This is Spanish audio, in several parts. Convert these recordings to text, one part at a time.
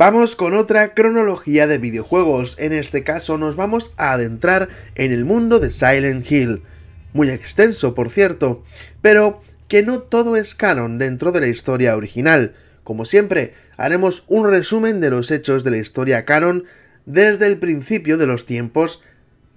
Vamos con otra cronología de videojuegos, en este caso nos vamos a adentrar en el mundo de Silent Hill, muy extenso por cierto, pero que no todo es canon dentro de la historia original. Como siempre, haremos un resumen de los hechos de la historia canon desde el principio de los tiempos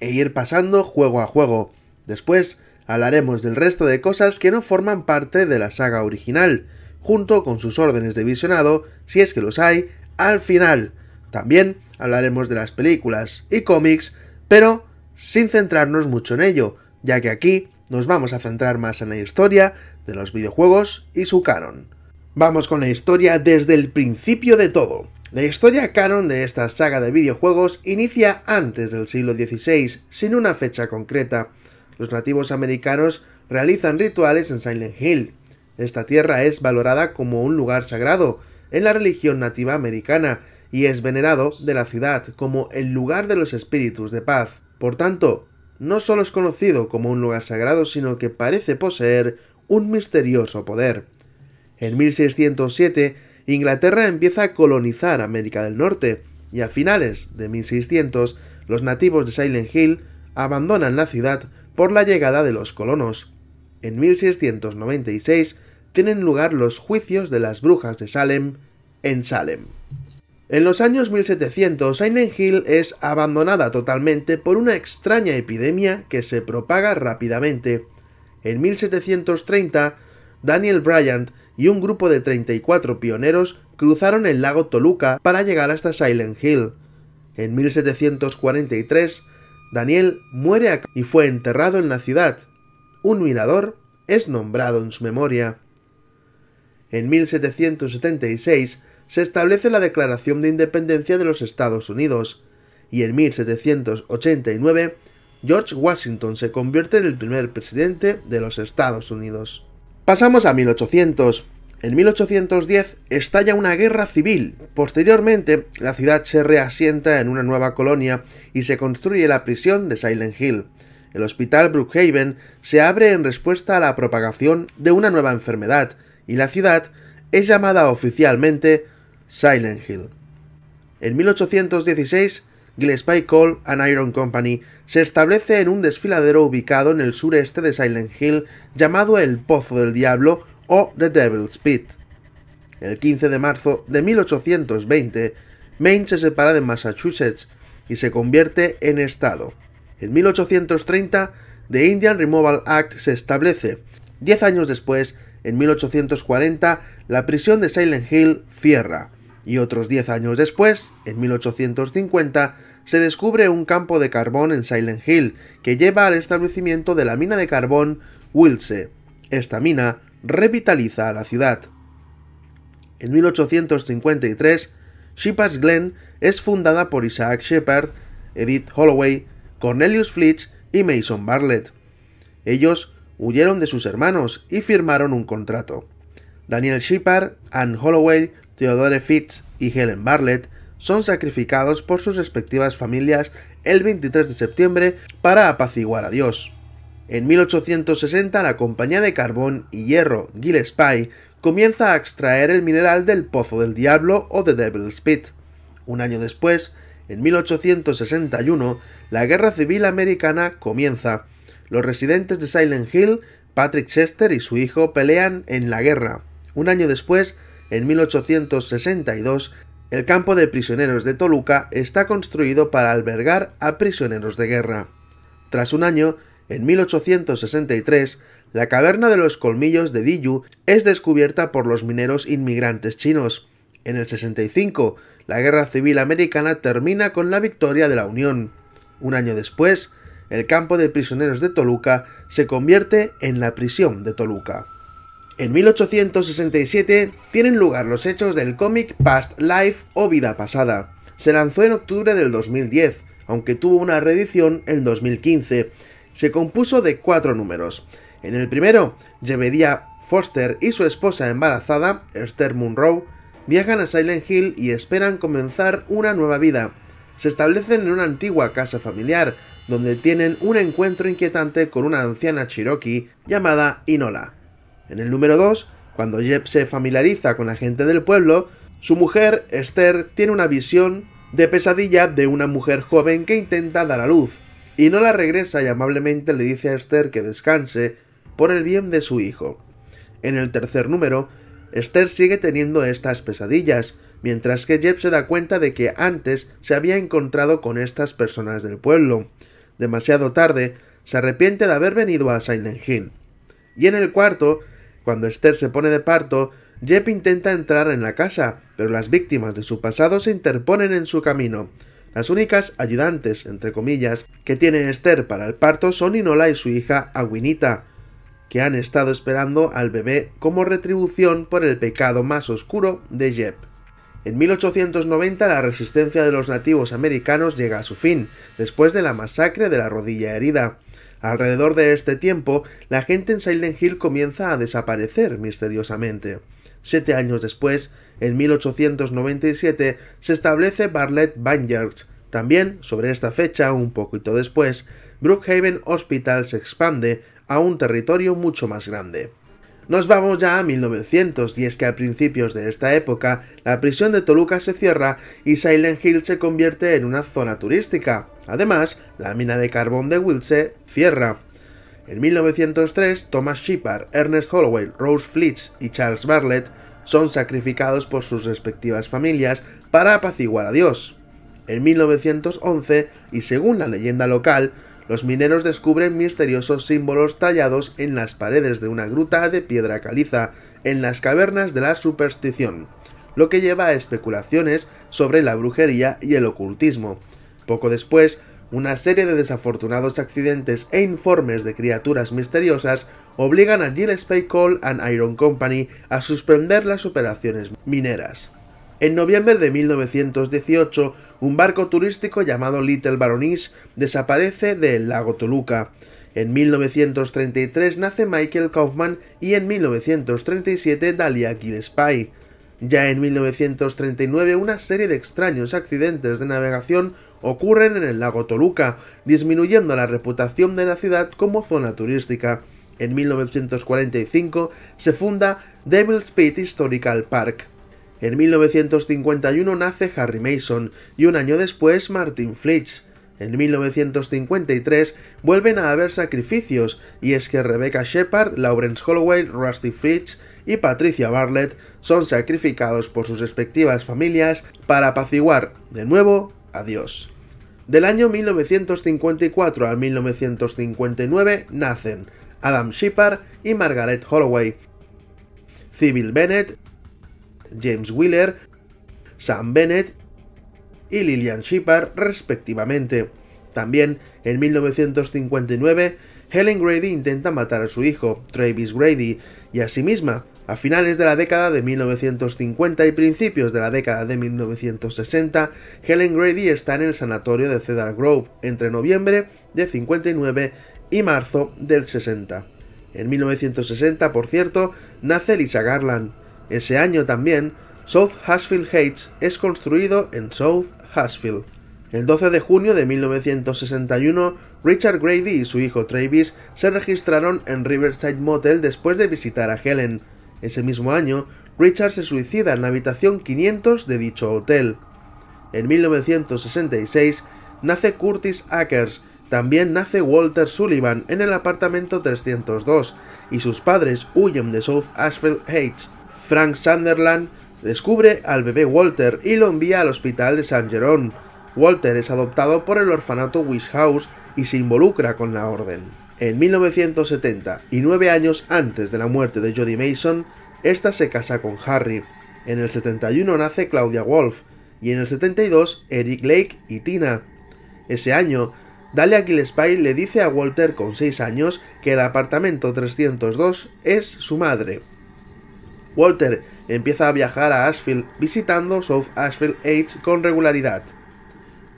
e ir pasando juego a juego. Después hablaremos del resto de cosas que no forman parte de la saga original, junto con sus órdenes de visionado, si es que los hay, al final. También hablaremos de las películas y cómics, pero sin centrarnos mucho en ello, ya que aquí nos vamos a centrar más en la historia de los videojuegos y su canon. Vamos con la historia desde el principio de todo. La historia canon de esta saga de videojuegos inicia antes del siglo XVI, sin una fecha concreta. Los nativos americanos realizan rituales en Silent Hill. Esta tierra es valorada como un lugar sagrado, en la religión nativa americana y es venerado de la ciudad como el lugar de los espíritus de paz. Por tanto, no solo es conocido como un lugar sagrado, sino que parece poseer un misterioso poder. En 1607, Inglaterra empieza a colonizar América del Norte, y a finales de 1600, los nativos de Silent Hill abandonan la ciudad por la llegada de los colonos. En 1696, tienen lugar los juicios de las brujas de Salem en Salem. En los años 1700, Silent Hill es abandonada totalmente por una extraña epidemia que se propaga rápidamente. En 1730, Daniel Bryant y un grupo de 34 pioneros cruzaron el lago Toluca para llegar hasta Silent Hill. En 1743, Daniel muere y fue enterrado en la ciudad. Un mirador es nombrado en su memoria en 1776 se establece la Declaración de Independencia de los Estados Unidos y en 1789 George Washington se convierte en el primer presidente de los Estados Unidos. Pasamos a 1800. En 1810 estalla una guerra civil. Posteriormente, la ciudad se reasienta en una nueva colonia y se construye la prisión de Silent Hill. El hospital Brookhaven se abre en respuesta a la propagación de una nueva enfermedad, y la ciudad es llamada oficialmente Silent Hill. En 1816, Gillespie Coal and Iron Company se establece en un desfiladero ubicado en el sureste de Silent Hill llamado el Pozo del Diablo o The Devil's Pit. El 15 de marzo de 1820, Maine se separa de Massachusetts y se convierte en estado. En 1830, The Indian Removal Act se establece. Diez años después, en 1840, la prisión de Silent Hill cierra, y otros 10 años después, en 1850, se descubre un campo de carbón en Silent Hill, que lleva al establecimiento de la mina de carbón Wilse. Esta mina revitaliza a la ciudad. En 1853, Shepard's Glen es fundada por Isaac Shepard, Edith Holloway, Cornelius Flitch y Mason Bartlett. Ellos huyeron de sus hermanos y firmaron un contrato. Daniel Shepard, Anne Holloway, Theodore Fitz y Helen Barlett son sacrificados por sus respectivas familias el 23 de septiembre para apaciguar a Dios. En 1860 la compañía de carbón y hierro Gillespie comienza a extraer el mineral del Pozo del Diablo o The Devil's Pit. Un año después, en 1861, la Guerra Civil Americana comienza los residentes de Silent Hill, Patrick Chester y su hijo pelean en la guerra. Un año después, en 1862, el campo de prisioneros de Toluca está construido para albergar a prisioneros de guerra. Tras un año, en 1863, la caverna de los colmillos de Diyu es descubierta por los mineros inmigrantes chinos. En el 65, la Guerra Civil Americana termina con la victoria de la Unión. Un año después, el campo de prisioneros de Toluca se convierte en la prisión de Toluca. En 1867 tienen lugar los hechos del cómic Past Life o Vida Pasada. Se lanzó en octubre del 2010, aunque tuvo una reedición en 2015. Se compuso de cuatro números. En el primero, Jebedia Foster y su esposa embarazada, Esther Munro, viajan a Silent Hill y esperan comenzar una nueva vida. Se establecen en una antigua casa familiar, donde tienen un encuentro inquietante con una anciana Cherokee llamada Inola. En el número 2, cuando Jeb se familiariza con la gente del pueblo, su mujer, Esther, tiene una visión de pesadilla de una mujer joven que intenta dar a luz. Inola regresa y amablemente le dice a Esther que descanse por el bien de su hijo. En el tercer número, Esther sigue teniendo estas pesadillas, mientras que Jeb se da cuenta de que antes se había encontrado con estas personas del pueblo demasiado tarde, se arrepiente de haber venido a Silent Hill. Y en el cuarto, cuando Esther se pone de parto, Jep intenta entrar en la casa, pero las víctimas de su pasado se interponen en su camino. Las únicas ayudantes, entre comillas, que tiene Esther para el parto son Inola y su hija Aguinita, que han estado esperando al bebé como retribución por el pecado más oscuro de Jep. En 1890 la resistencia de los nativos americanos llega a su fin, después de la masacre de la rodilla herida. Alrededor de este tiempo, la gente en Silent Hill comienza a desaparecer misteriosamente. Siete años después, en 1897, se establece Bartlett Vineyards. También, sobre esta fecha, un poquito después, Brookhaven Hospital se expande a un territorio mucho más grande. Nos vamos ya a 1900 y es que a principios de esta época la prisión de Toluca se cierra y Silent Hill se convierte en una zona turística. Además, la mina de carbón de Wiltse cierra. En 1903, Thomas Shepard, Ernest Holloway, Rose Flitz y Charles Barlett son sacrificados por sus respectivas familias para apaciguar a Dios. En 1911, y según la leyenda local, los mineros descubren misteriosos símbolos tallados en las paredes de una gruta de piedra caliza, en las cavernas de la superstición, lo que lleva a especulaciones sobre la brujería y el ocultismo. Poco después, una serie de desafortunados accidentes e informes de criaturas misteriosas obligan a Gillespie Coal and Iron Company a suspender las operaciones mineras. En noviembre de 1918, un barco turístico llamado Little Baroness desaparece del lago Toluca. En 1933 nace Michael Kaufman y en 1937 Dalia Gillespie. Ya en 1939 una serie de extraños accidentes de navegación ocurren en el lago Toluca, disminuyendo la reputación de la ciudad como zona turística. En 1945 se funda Devil's Pit Historical Park. En 1951 nace Harry Mason y un año después Martin Flitch. En 1953 vuelven a haber sacrificios, y es que Rebecca Shepard, Lawrence Holloway, Rusty fitch y Patricia Bartlett son sacrificados por sus respectivas familias para apaciguar de nuevo a Dios. Del año 1954 al 1959 nacen Adam Shepard y Margaret Holloway, Civil Bennett, James Wheeler, Sam Bennett y Lillian Shepard respectivamente. También en 1959, Helen Grady intenta matar a su hijo, Travis Grady, y a sí misma. A finales de la década de 1950 y principios de la década de 1960, Helen Grady está en el sanatorio de Cedar Grove entre noviembre de 59 y marzo del 60. En 1960, por cierto, nace Lisa Garland, ese año también, South Hashfield Heights es construido en South Hashfield. El 12 de junio de 1961, Richard Grady y su hijo Travis se registraron en Riverside Motel después de visitar a Helen. Ese mismo año, Richard se suicida en la habitación 500 de dicho hotel. En 1966 nace Curtis Ackers, también nace Walter Sullivan en el apartamento 302, y sus padres huyen de South Ashfield Heights. Frank Sunderland descubre al bebé Walter y lo envía al hospital de San Jerón. Walter es adoptado por el orfanato Wish House y se involucra con la orden. En 1970, y nueve años antes de la muerte de Jodie Mason, esta se casa con Harry. En el 71 nace Claudia Wolf, y en el 72 Eric Lake y Tina. Ese año, Dalia Gillespie le dice a Walter con 6 años que el apartamento 302 es su madre. Walter empieza a viajar a Ashfield visitando South Ashfield Age con regularidad.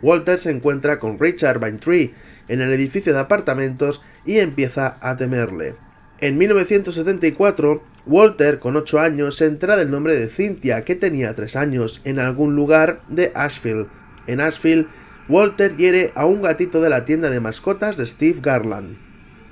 Walter se encuentra con Richard Tree en el edificio de apartamentos y empieza a temerle. En 1974, Walter, con 8 años, se entera del nombre de Cynthia, que tenía 3 años, en algún lugar de Ashfield. En Ashfield, Walter hiere a un gatito de la tienda de mascotas de Steve Garland.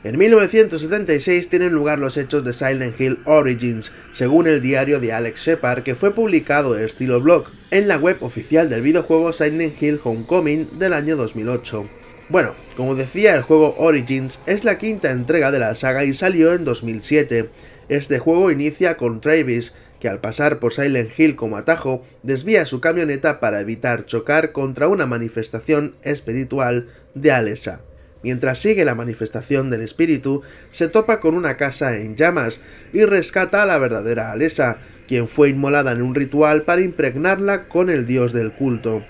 En 1976 tienen lugar los hechos de Silent Hill Origins, según el diario de Alex Shepard que fue publicado en estilo blog en la web oficial del videojuego Silent Hill Homecoming del año 2008. Bueno, como decía, el juego Origins es la quinta entrega de la saga y salió en 2007. Este juego inicia con Travis, que al pasar por Silent Hill como atajo, desvía su camioneta para evitar chocar contra una manifestación espiritual de Alessa. Mientras sigue la manifestación del espíritu, se topa con una casa en llamas y rescata a la verdadera Alesa, quien fue inmolada en un ritual para impregnarla con el dios del culto.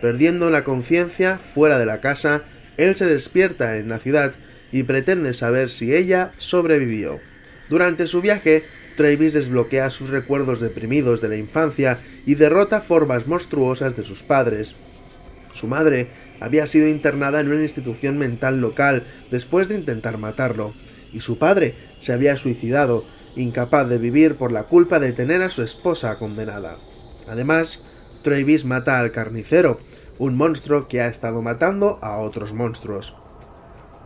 Perdiendo la conciencia fuera de la casa, él se despierta en la ciudad y pretende saber si ella sobrevivió. Durante su viaje, Travis desbloquea sus recuerdos deprimidos de la infancia y derrota formas monstruosas de sus padres. Su madre había sido internada en una institución mental local después de intentar matarlo, y su padre se había suicidado, incapaz de vivir por la culpa de tener a su esposa condenada. Además, Travis mata al carnicero, un monstruo que ha estado matando a otros monstruos.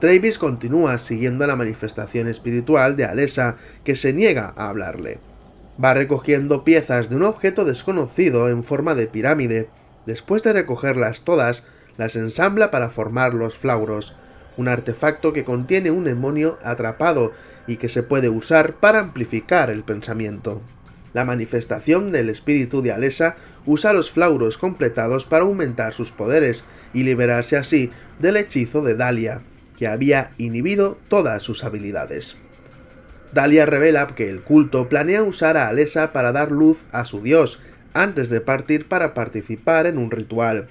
Travis continúa siguiendo la manifestación espiritual de Alesa que se niega a hablarle. Va recogiendo piezas de un objeto desconocido en forma de pirámide. Después de recogerlas todas, las ensambla para formar los flauros, un artefacto que contiene un demonio atrapado y que se puede usar para amplificar el pensamiento. La manifestación del espíritu de Alesa usa los flauros completados para aumentar sus poderes y liberarse así del hechizo de Dalia, que había inhibido todas sus habilidades. Dalia revela que el culto planea usar a Alesa para dar luz a su dios, antes de partir para participar en un ritual.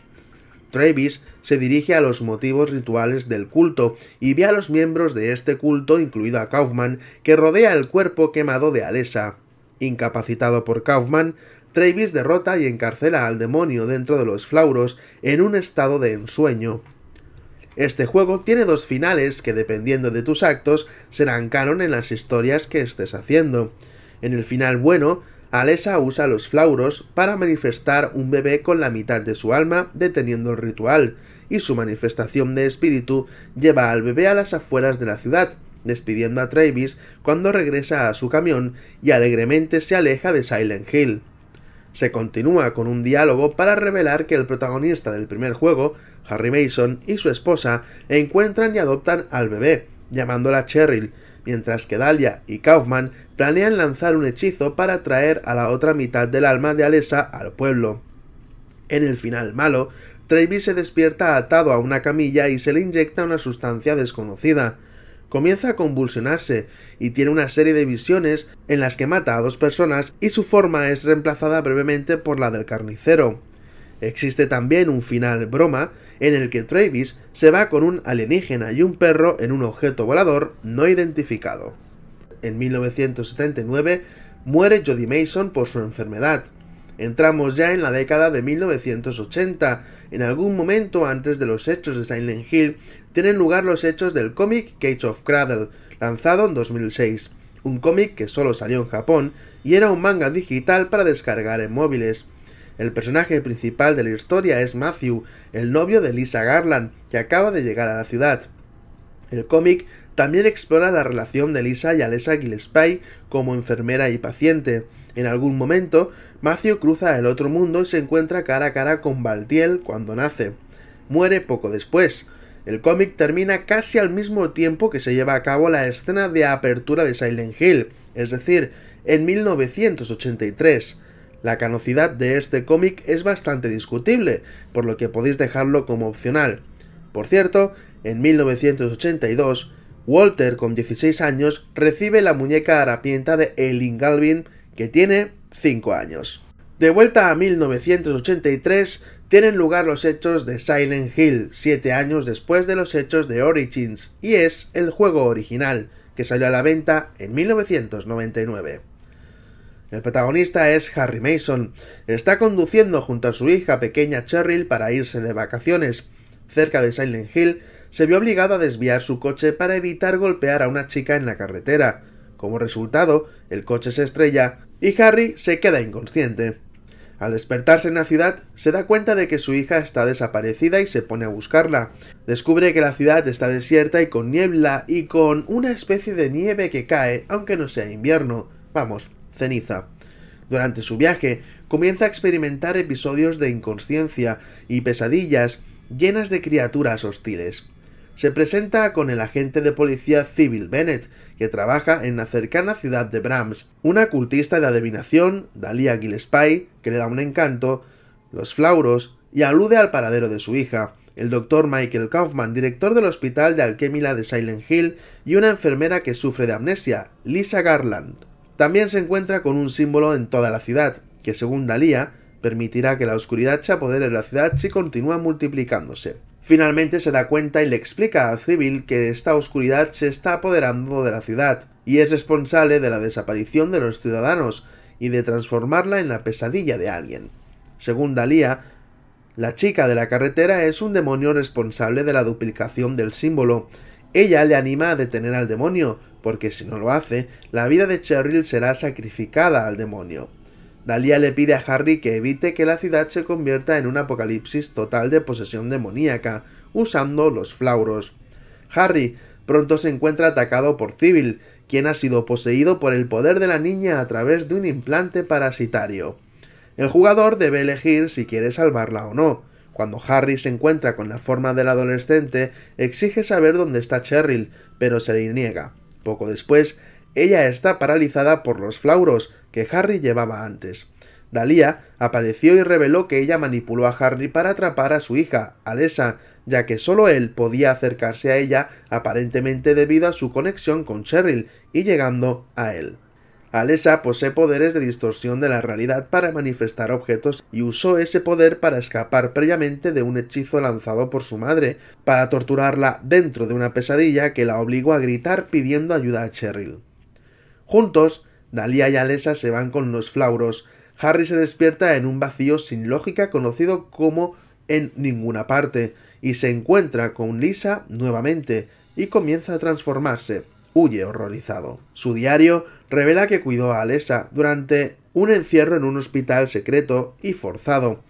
Travis se dirige a los motivos rituales del culto y ve a los miembros de este culto, incluido a Kaufman, que rodea el cuerpo quemado de Alessa. Incapacitado por Kaufman, Travis derrota y encarcela al demonio dentro de los flauros en un estado de ensueño. Este juego tiene dos finales que dependiendo de tus actos serán canon en las historias que estés haciendo. En el final bueno, Alessa usa los flauros para manifestar un bebé con la mitad de su alma deteniendo el ritual, y su manifestación de espíritu lleva al bebé a las afueras de la ciudad, despidiendo a Travis cuando regresa a su camión y alegremente se aleja de Silent Hill. Se continúa con un diálogo para revelar que el protagonista del primer juego, Harry Mason, y su esposa encuentran y adoptan al bebé, llamándola Cheryl, mientras que Dahlia y Kaufman planean lanzar un hechizo para traer a la otra mitad del alma de Alesa al pueblo. En el final malo, Travis se despierta atado a una camilla y se le inyecta una sustancia desconocida. Comienza a convulsionarse y tiene una serie de visiones en las que mata a dos personas y su forma es reemplazada brevemente por la del carnicero. Existe también un final broma en el que Travis se va con un alienígena y un perro en un objeto volador no identificado en 1979, muere Jodie Mason por su enfermedad. Entramos ya en la década de 1980. En algún momento antes de los hechos de Silent Hill, tienen lugar los hechos del cómic Cage of Cradle, lanzado en 2006. Un cómic que solo salió en Japón y era un manga digital para descargar en móviles. El personaje principal de la historia es Matthew, el novio de Lisa Garland, que acaba de llegar a la ciudad. El cómic también explora la relación de Lisa y Alessa Gillespie como enfermera y paciente. En algún momento, Matthew cruza el otro mundo y se encuentra cara a cara con Baltiel cuando nace. Muere poco después. El cómic termina casi al mismo tiempo que se lleva a cabo la escena de apertura de Silent Hill, es decir, en 1983. La canocidad de este cómic es bastante discutible, por lo que podéis dejarlo como opcional. Por cierto, en 1982 Walter, con 16 años, recibe la muñeca harapienta de Eileen Galvin, que tiene 5 años. De vuelta a 1983, tienen lugar los hechos de Silent Hill, 7 años después de los hechos de Origins, y es el juego original, que salió a la venta en 1999. El protagonista es Harry Mason. Está conduciendo junto a su hija pequeña Cheryl para irse de vacaciones. Cerca de Silent Hill se vio obligado a desviar su coche para evitar golpear a una chica en la carretera. Como resultado, el coche se estrella y Harry se queda inconsciente. Al despertarse en la ciudad, se da cuenta de que su hija está desaparecida y se pone a buscarla. Descubre que la ciudad está desierta y con niebla y con una especie de nieve que cae, aunque no sea invierno. Vamos, ceniza. Durante su viaje, comienza a experimentar episodios de inconsciencia y pesadillas llenas de criaturas hostiles se presenta con el agente de policía civil Bennett, que trabaja en la cercana ciudad de Brahms, una cultista de adivinación, Dalia Gillespie, que le da un encanto, los flauros, y alude al paradero de su hija. El doctor Michael Kaufman, director del Hospital de Alquémila de Silent Hill, y una enfermera que sufre de amnesia, Lisa Garland. También se encuentra con un símbolo en toda la ciudad, que según Dalia, permitirá que la oscuridad se apodere de la ciudad si continúa multiplicándose. Finalmente se da cuenta y le explica a Civil que esta oscuridad se está apoderando de la ciudad y es responsable de la desaparición de los ciudadanos y de transformarla en la pesadilla de alguien. Según Dalia, la chica de la carretera es un demonio responsable de la duplicación del símbolo. Ella le anima a detener al demonio, porque si no lo hace, la vida de Cheryl será sacrificada al demonio. Dalia le pide a Harry que evite que la ciudad se convierta en un apocalipsis total de posesión demoníaca, usando los flauros. Harry pronto se encuentra atacado por Civil, quien ha sido poseído por el poder de la niña a través de un implante parasitario. El jugador debe elegir si quiere salvarla o no. Cuando Harry se encuentra con la forma del adolescente, exige saber dónde está Cheryl, pero se le niega. Poco después, ella está paralizada por los flauros, que Harry llevaba antes. Dalia apareció y reveló que ella manipuló a Harry para atrapar a su hija, Alessa, ya que solo él podía acercarse a ella aparentemente debido a su conexión con Cheryl y llegando a él. Alessa posee poderes de distorsión de la realidad para manifestar objetos y usó ese poder para escapar previamente de un hechizo lanzado por su madre, para torturarla dentro de una pesadilla que la obligó a gritar pidiendo ayuda a Cheryl. Juntos, Dalia y Alessa se van con los flauros. Harry se despierta en un vacío sin lógica conocido como en ninguna parte y se encuentra con Lisa nuevamente y comienza a transformarse. Huye horrorizado. Su diario revela que cuidó a Alessa durante un encierro en un hospital secreto y forzado.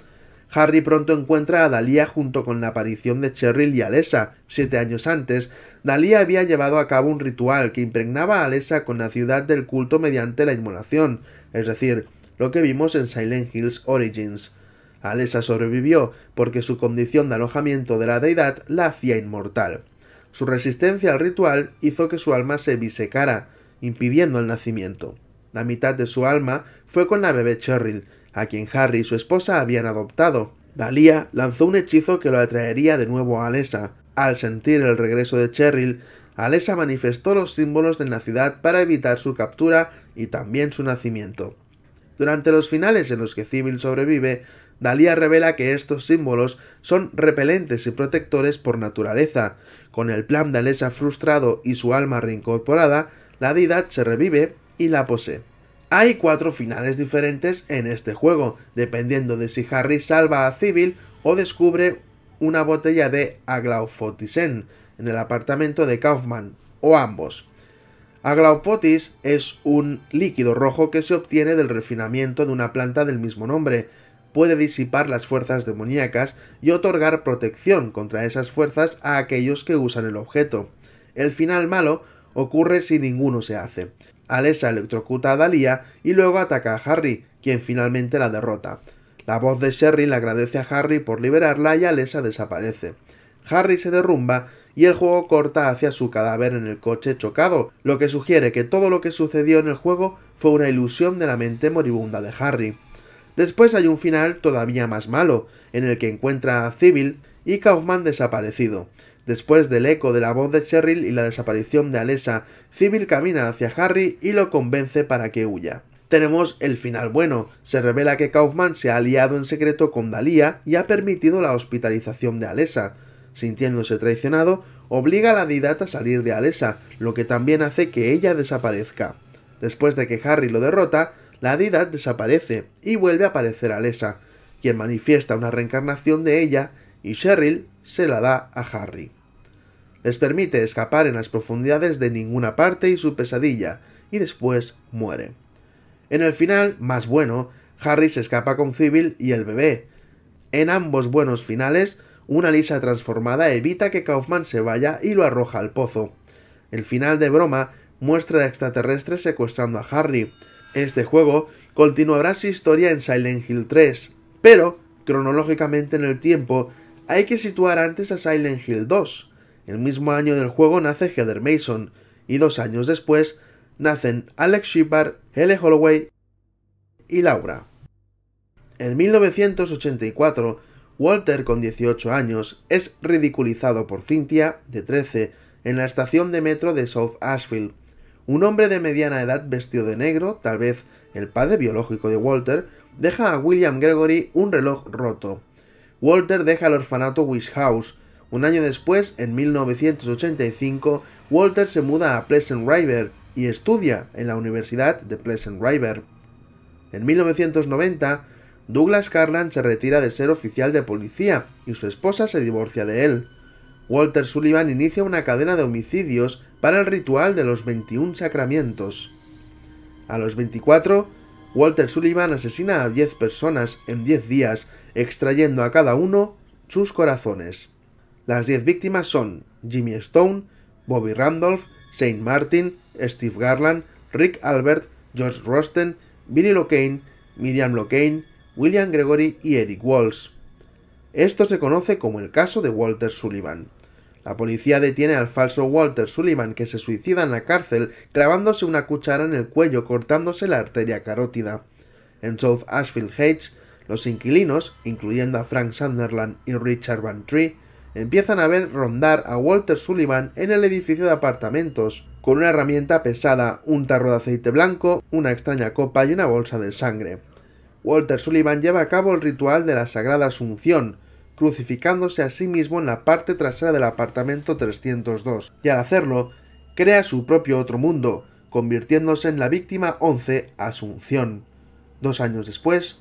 Harry pronto encuentra a Dalía junto con la aparición de Cheryl y Alessa. Siete años antes, dalí había llevado a cabo un ritual que impregnaba a Alessa con la ciudad del culto mediante la inmolación, es decir, lo que vimos en Silent Hills Origins. Alessa sobrevivió porque su condición de alojamiento de la deidad la hacía inmortal. Su resistencia al ritual hizo que su alma se bisecara, impidiendo el nacimiento. La mitad de su alma fue con la bebé Cheryl, a quien Harry y su esposa habían adoptado. Dalia lanzó un hechizo que lo atraería de nuevo a Alessa. Al sentir el regreso de Cheryl, Alessa manifestó los símbolos de la ciudad para evitar su captura y también su nacimiento. Durante los finales en los que Civil sobrevive, Dalia revela que estos símbolos son repelentes y protectores por naturaleza. Con el plan de Alessa frustrado y su alma reincorporada, la deidad se revive y la posee. Hay cuatro finales diferentes en este juego, dependiendo de si Harry salva a Civil o descubre una botella de Aglaufotisen en el apartamento de Kaufman, o ambos. Aglaupotis es un líquido rojo que se obtiene del refinamiento de una planta del mismo nombre. Puede disipar las fuerzas demoníacas y otorgar protección contra esas fuerzas a aquellos que usan el objeto. El final malo ocurre si ninguno se hace. Alessa electrocuta a Dalia y luego ataca a Harry, quien finalmente la derrota. La voz de Sherry le agradece a Harry por liberarla y Alesa desaparece. Harry se derrumba y el juego corta hacia su cadáver en el coche chocado, lo que sugiere que todo lo que sucedió en el juego fue una ilusión de la mente moribunda de Harry. Después hay un final todavía más malo, en el que encuentra a Civil y Kaufman desaparecido. Después del eco de la voz de Cheryl y la desaparición de Alessa, Civil camina hacia Harry y lo convence para que huya. Tenemos el final bueno. Se revela que Kaufman se ha aliado en secreto con Dalia y ha permitido la hospitalización de Alessa. Sintiéndose traicionado, obliga a la Didat a salir de Alessa, lo que también hace que ella desaparezca. Después de que Harry lo derrota, la Didat desaparece y vuelve a aparecer Alessa, quien manifiesta una reencarnación de ella y Cheryl se la da a Harry les permite escapar en las profundidades de ninguna parte y su pesadilla, y después muere. En el final, más bueno, Harry se escapa con Civil y el bebé. En ambos buenos finales, una Lisa transformada evita que Kaufman se vaya y lo arroja al pozo. El final de broma muestra a extraterrestres secuestrando a Harry. Este juego continuará su historia en Silent Hill 3, pero cronológicamente en el tiempo hay que situar antes a Silent Hill 2, el mismo año del juego nace Heather Mason, y dos años después nacen Alex Shepard, Helle Holloway y Laura. En 1984, Walter, con 18 años, es ridiculizado por Cynthia, de 13, en la estación de metro de South Ashfield. Un hombre de mediana edad vestido de negro, tal vez el padre biológico de Walter, deja a William Gregory un reloj roto. Walter deja el orfanato Wish House, un año después, en 1985, Walter se muda a Pleasant River y estudia en la Universidad de Pleasant River. En 1990, Douglas Carland se retira de ser oficial de policía y su esposa se divorcia de él. Walter Sullivan inicia una cadena de homicidios para el ritual de los 21 sacramentos. A los 24, Walter Sullivan asesina a 10 personas en 10 días, extrayendo a cada uno sus corazones. Las 10 víctimas son Jimmy Stone, Bobby Randolph, Saint Martin, Steve Garland, Rick Albert, George Rosten, Billy Locaine, Miriam Locaine, William Gregory y Eric Walsh. Esto se conoce como el caso de Walter Sullivan. La policía detiene al falso Walter Sullivan que se suicida en la cárcel clavándose una cuchara en el cuello cortándose la arteria carótida. En South Ashfield Heights, los inquilinos, incluyendo a Frank Sunderland y Richard Van Tree, empiezan a ver rondar a Walter Sullivan en el edificio de apartamentos, con una herramienta pesada, un tarro de aceite blanco, una extraña copa y una bolsa de sangre. Walter Sullivan lleva a cabo el ritual de la Sagrada Asunción, crucificándose a sí mismo en la parte trasera del apartamento 302, y al hacerlo, crea su propio otro mundo, convirtiéndose en la víctima 11 Asunción. Dos años después,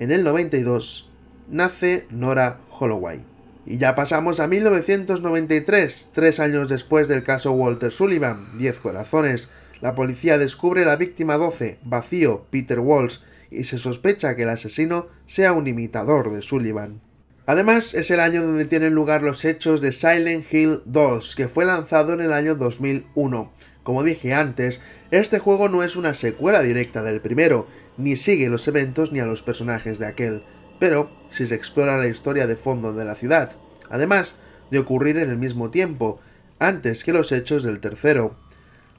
en el 92, nace Nora Holloway. Y ya pasamos a 1993, tres años después del caso Walter Sullivan, 10 corazones. La policía descubre la víctima 12, vacío, Peter Walsh, y se sospecha que el asesino sea un imitador de Sullivan. Además, es el año donde tienen lugar los hechos de Silent Hill 2, que fue lanzado en el año 2001. Como dije antes, este juego no es una secuela directa del primero, ni sigue los eventos ni a los personajes de aquel pero si se explora la historia de fondo de la ciudad, además de ocurrir en el mismo tiempo, antes que los hechos del tercero.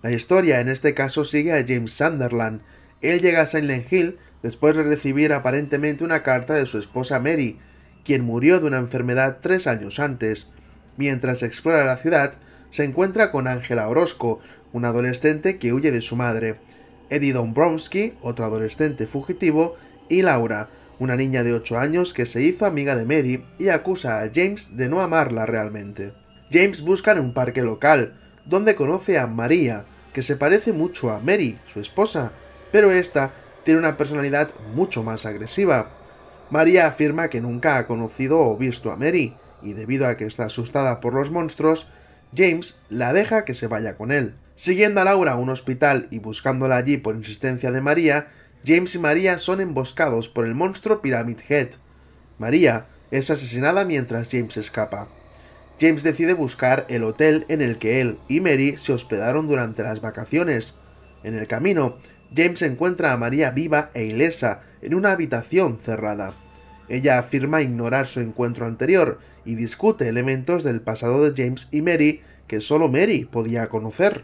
La historia en este caso sigue a James Sunderland. Él llega a Silent Hill después de recibir aparentemente una carta de su esposa Mary, quien murió de una enfermedad tres años antes. Mientras explora la ciudad, se encuentra con Angela Orozco, una adolescente que huye de su madre, Eddie Dombrowski, otro adolescente fugitivo, y Laura, una niña de 8 años que se hizo amiga de Mary y acusa a James de no amarla realmente. James busca en un parque local, donde conoce a María, que se parece mucho a Mary, su esposa, pero esta tiene una personalidad mucho más agresiva. María afirma que nunca ha conocido o visto a Mary, y debido a que está asustada por los monstruos, James la deja que se vaya con él. Siguiendo a Laura a un hospital y buscándola allí por insistencia de María, James y María son emboscados por el monstruo Pyramid Head. María es asesinada mientras James escapa. James decide buscar el hotel en el que él y Mary se hospedaron durante las vacaciones. En el camino, James encuentra a María viva e ilesa en una habitación cerrada. Ella afirma ignorar su encuentro anterior y discute elementos del pasado de James y Mary que solo Mary podía conocer.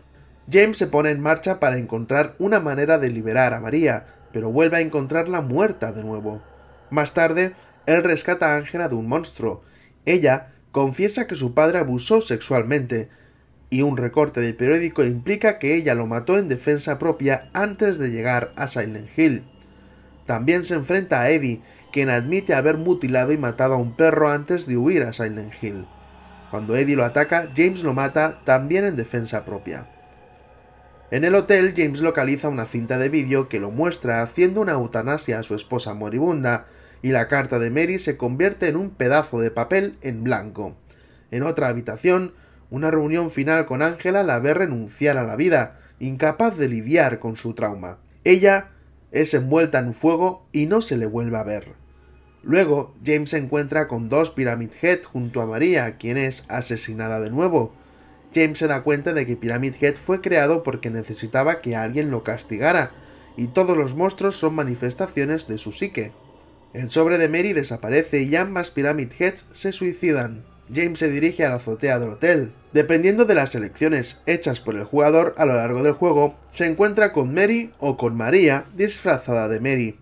James se pone en marcha para encontrar una manera de liberar a María, pero vuelve a encontrarla muerta de nuevo. Más tarde, él rescata a Ángela de un monstruo. Ella confiesa que su padre abusó sexualmente, y un recorte del periódico implica que ella lo mató en defensa propia antes de llegar a Silent Hill. También se enfrenta a Eddie, quien admite haber mutilado y matado a un perro antes de huir a Silent Hill. Cuando Eddie lo ataca, James lo mata también en defensa propia. En el hotel, James localiza una cinta de vídeo que lo muestra haciendo una eutanasia a su esposa moribunda, y la carta de Mary se convierte en un pedazo de papel en blanco. En otra habitación, una reunión final con Ángela la ve renunciar a la vida, incapaz de lidiar con su trauma. Ella es envuelta en fuego y no se le vuelve a ver. Luego, James se encuentra con dos Pyramid Head junto a María, quien es asesinada de nuevo, James se da cuenta de que Pyramid Head fue creado porque necesitaba que alguien lo castigara, y todos los monstruos son manifestaciones de su psique. El sobre de Mary desaparece y ambas Pyramid Heads se suicidan. James se dirige a la azotea del hotel. Dependiendo de las elecciones hechas por el jugador a lo largo del juego, se encuentra con Mary o con María disfrazada de Mary.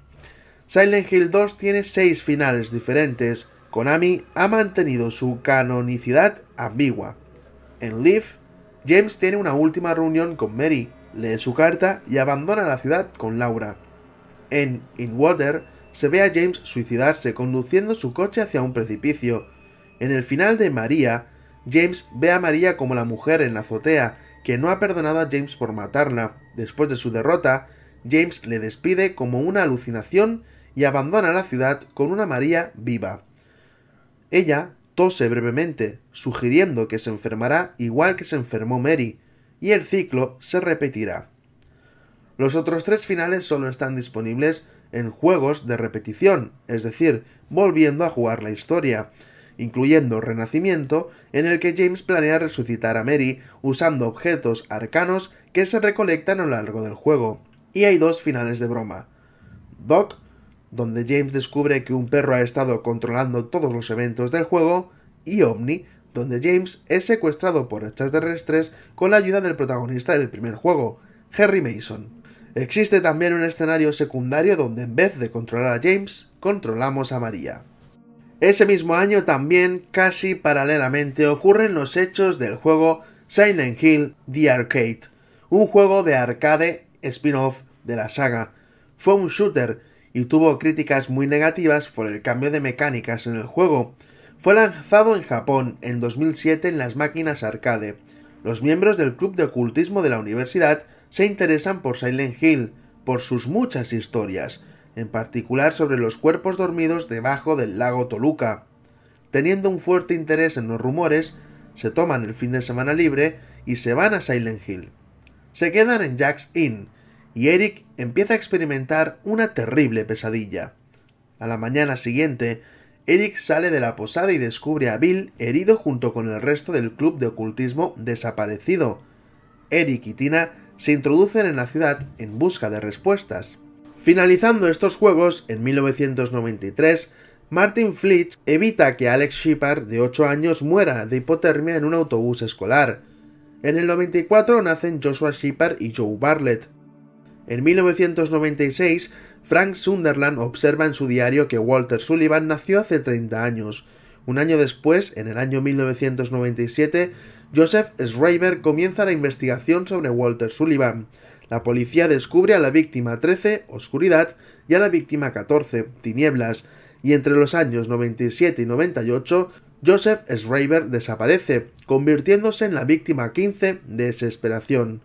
Silent Hill 2 tiene seis finales diferentes. Konami ha mantenido su canonicidad ambigua. En Leaf, James tiene una última reunión con Mary, lee su carta y abandona la ciudad con Laura. En In Water, se ve a James suicidarse conduciendo su coche hacia un precipicio. En el final de María, James ve a María como la mujer en la azotea, que no ha perdonado a James por matarla. Después de su derrota, James le despide como una alucinación y abandona la ciudad con una María viva. Ella tose brevemente, sugiriendo que se enfermará igual que se enfermó Mary, y el ciclo se repetirá. Los otros tres finales solo están disponibles en juegos de repetición, es decir, volviendo a jugar la historia, incluyendo Renacimiento, en el que James planea resucitar a Mary usando objetos arcanos que se recolectan a lo largo del juego. Y hay dos finales de broma. Doc donde James descubre que un perro ha estado controlando todos los eventos del juego, y Omni, donde James es secuestrado por terrestres con la ayuda del protagonista del primer juego, Harry Mason. Existe también un escenario secundario donde en vez de controlar a James, controlamos a María. Ese mismo año también, casi paralelamente, ocurren los hechos del juego Silent Hill The Arcade, un juego de arcade spin-off de la saga. Fue un shooter y tuvo críticas muy negativas por el cambio de mecánicas en el juego. Fue lanzado en Japón en 2007 en las máquinas arcade. Los miembros del club de ocultismo de la universidad se interesan por Silent Hill, por sus muchas historias, en particular sobre los cuerpos dormidos debajo del lago Toluca. Teniendo un fuerte interés en los rumores, se toman el fin de semana libre y se van a Silent Hill. Se quedan en Jack's Inn, y Eric empieza a experimentar una terrible pesadilla. A la mañana siguiente, Eric sale de la posada y descubre a Bill herido junto con el resto del club de ocultismo desaparecido. Eric y Tina se introducen en la ciudad en busca de respuestas. Finalizando estos juegos, en 1993, Martin Flitch evita que Alex Shepard, de 8 años, muera de hipotermia en un autobús escolar. En el 94 nacen Joshua Shepard y Joe Bartlett. En 1996, Frank Sunderland observa en su diario que Walter Sullivan nació hace 30 años. Un año después, en el año 1997, Joseph Schreiber comienza la investigación sobre Walter Sullivan. La policía descubre a la víctima 13, Oscuridad, y a la víctima 14, Tinieblas, y entre los años 97 y 98, Joseph Schreiber desaparece, convirtiéndose en la víctima 15, Desesperación.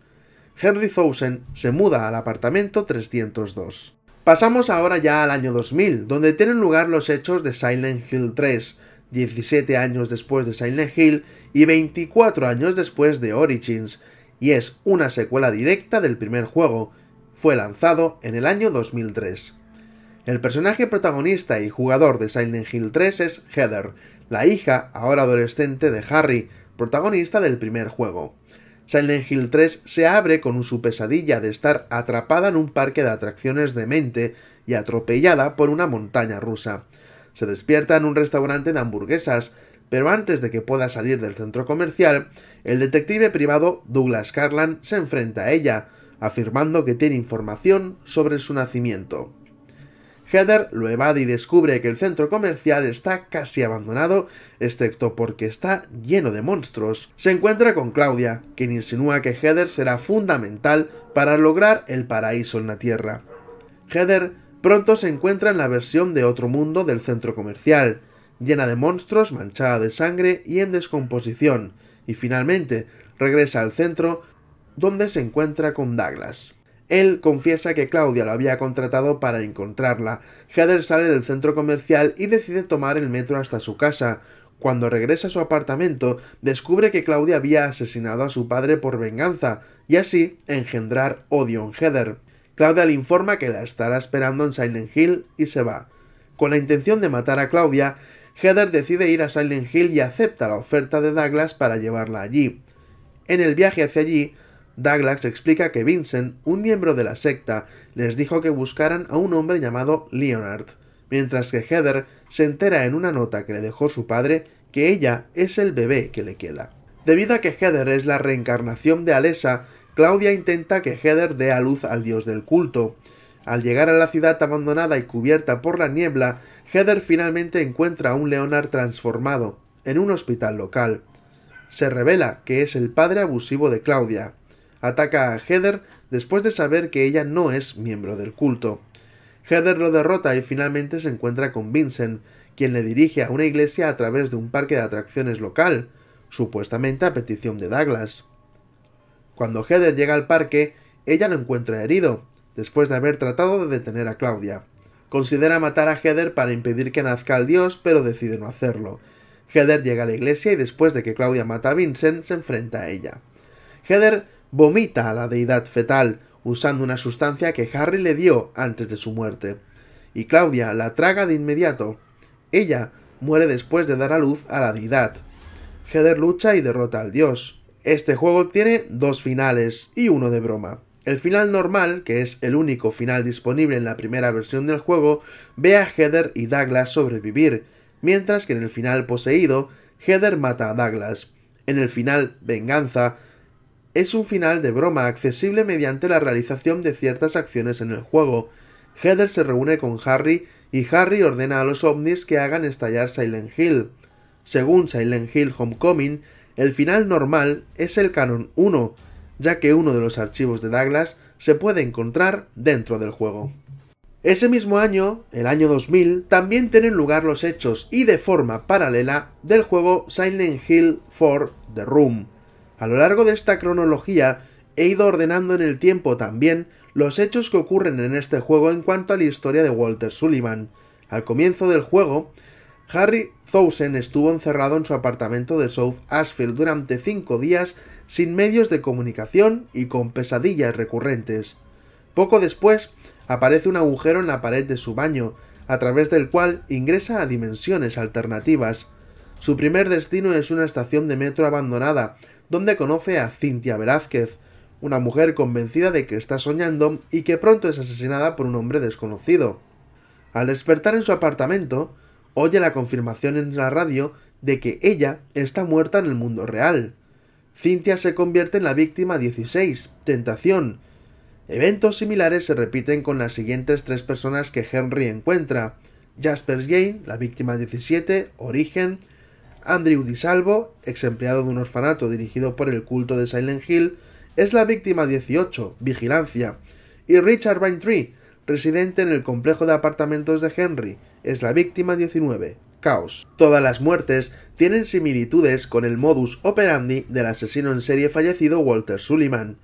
Henry Thousand se muda al apartamento 302. Pasamos ahora ya al año 2000, donde tienen lugar los hechos de Silent Hill 3, 17 años después de Silent Hill y 24 años después de Origins, y es una secuela directa del primer juego, fue lanzado en el año 2003. El personaje protagonista y jugador de Silent Hill 3 es Heather, la hija, ahora adolescente, de Harry, protagonista del primer juego. Silent Hill 3 se abre con su pesadilla de estar atrapada en un parque de atracciones demente y atropellada por una montaña rusa. Se despierta en un restaurante de hamburguesas, pero antes de que pueda salir del centro comercial, el detective privado Douglas Carlan se enfrenta a ella, afirmando que tiene información sobre su nacimiento. Heather lo evade y descubre que el centro comercial está casi abandonado, excepto porque está lleno de monstruos. Se encuentra con Claudia, quien insinúa que Heather será fundamental para lograr el paraíso en la Tierra. Heather pronto se encuentra en la versión de otro mundo del centro comercial, llena de monstruos, manchada de sangre y en descomposición, y finalmente regresa al centro donde se encuentra con Douglas. Él confiesa que Claudia lo había contratado para encontrarla. Heather sale del centro comercial y decide tomar el metro hasta su casa. Cuando regresa a su apartamento, descubre que Claudia había asesinado a su padre por venganza y así engendrar odio en Heather. Claudia le informa que la estará esperando en Silent Hill y se va. Con la intención de matar a Claudia, Heather decide ir a Silent Hill y acepta la oferta de Douglas para llevarla allí. En el viaje hacia allí, Douglas explica que Vincent, un miembro de la secta, les dijo que buscaran a un hombre llamado Leonard, mientras que Heather se entera en una nota que le dejó su padre que ella es el bebé que le queda. Debido a que Heather es la reencarnación de Alessa, Claudia intenta que Heather dé a luz al dios del culto. Al llegar a la ciudad abandonada y cubierta por la niebla, Heather finalmente encuentra a un Leonard transformado, en un hospital local. Se revela que es el padre abusivo de Claudia, Ataca a Heather después de saber que ella no es miembro del culto. Heather lo derrota y finalmente se encuentra con Vincent, quien le dirige a una iglesia a través de un parque de atracciones local, supuestamente a petición de Douglas. Cuando Heather llega al parque, ella lo encuentra herido, después de haber tratado de detener a Claudia. Considera matar a Heather para impedir que nazca el dios, pero decide no hacerlo. Heather llega a la iglesia y después de que Claudia mata a Vincent, se enfrenta a ella. Heather vomita a la deidad fetal usando una sustancia que Harry le dio antes de su muerte, y Claudia la traga de inmediato. Ella muere después de dar a luz a la deidad. Heather lucha y derrota al dios. Este juego tiene dos finales y uno de broma. El final normal, que es el único final disponible en la primera versión del juego, ve a Heather y Douglas sobrevivir, mientras que en el final poseído, Heather mata a Douglas. En el final venganza, es un final de broma accesible mediante la realización de ciertas acciones en el juego. Heather se reúne con Harry y Harry ordena a los ovnis que hagan estallar Silent Hill. Según Silent Hill Homecoming, el final normal es el canon 1, ya que uno de los archivos de Douglas se puede encontrar dentro del juego. Ese mismo año, el año 2000, también tienen lugar los hechos y de forma paralela del juego Silent Hill 4 The Room, a lo largo de esta cronología he ido ordenando en el tiempo también los hechos que ocurren en este juego en cuanto a la historia de Walter Sullivan. Al comienzo del juego, Harry Thousen estuvo encerrado en su apartamento de South Ashfield durante cinco días sin medios de comunicación y con pesadillas recurrentes. Poco después, aparece un agujero en la pared de su baño, a través del cual ingresa a dimensiones alternativas. Su primer destino es una estación de metro abandonada, donde conoce a Cynthia Velázquez, una mujer convencida de que está soñando y que pronto es asesinada por un hombre desconocido. Al despertar en su apartamento, oye la confirmación en la radio de que ella está muerta en el mundo real. Cynthia se convierte en la víctima 16, tentación. Eventos similares se repiten con las siguientes tres personas que Henry encuentra. Jaspers Jane, la víctima 17, origen, Andrew DiSalvo, ex empleado de un orfanato dirigido por el culto de Silent Hill, es la víctima 18, vigilancia, y Richard Baintree, residente en el complejo de apartamentos de Henry, es la víctima 19, caos. Todas las muertes tienen similitudes con el modus operandi del asesino en serie fallecido Walter Sullivan.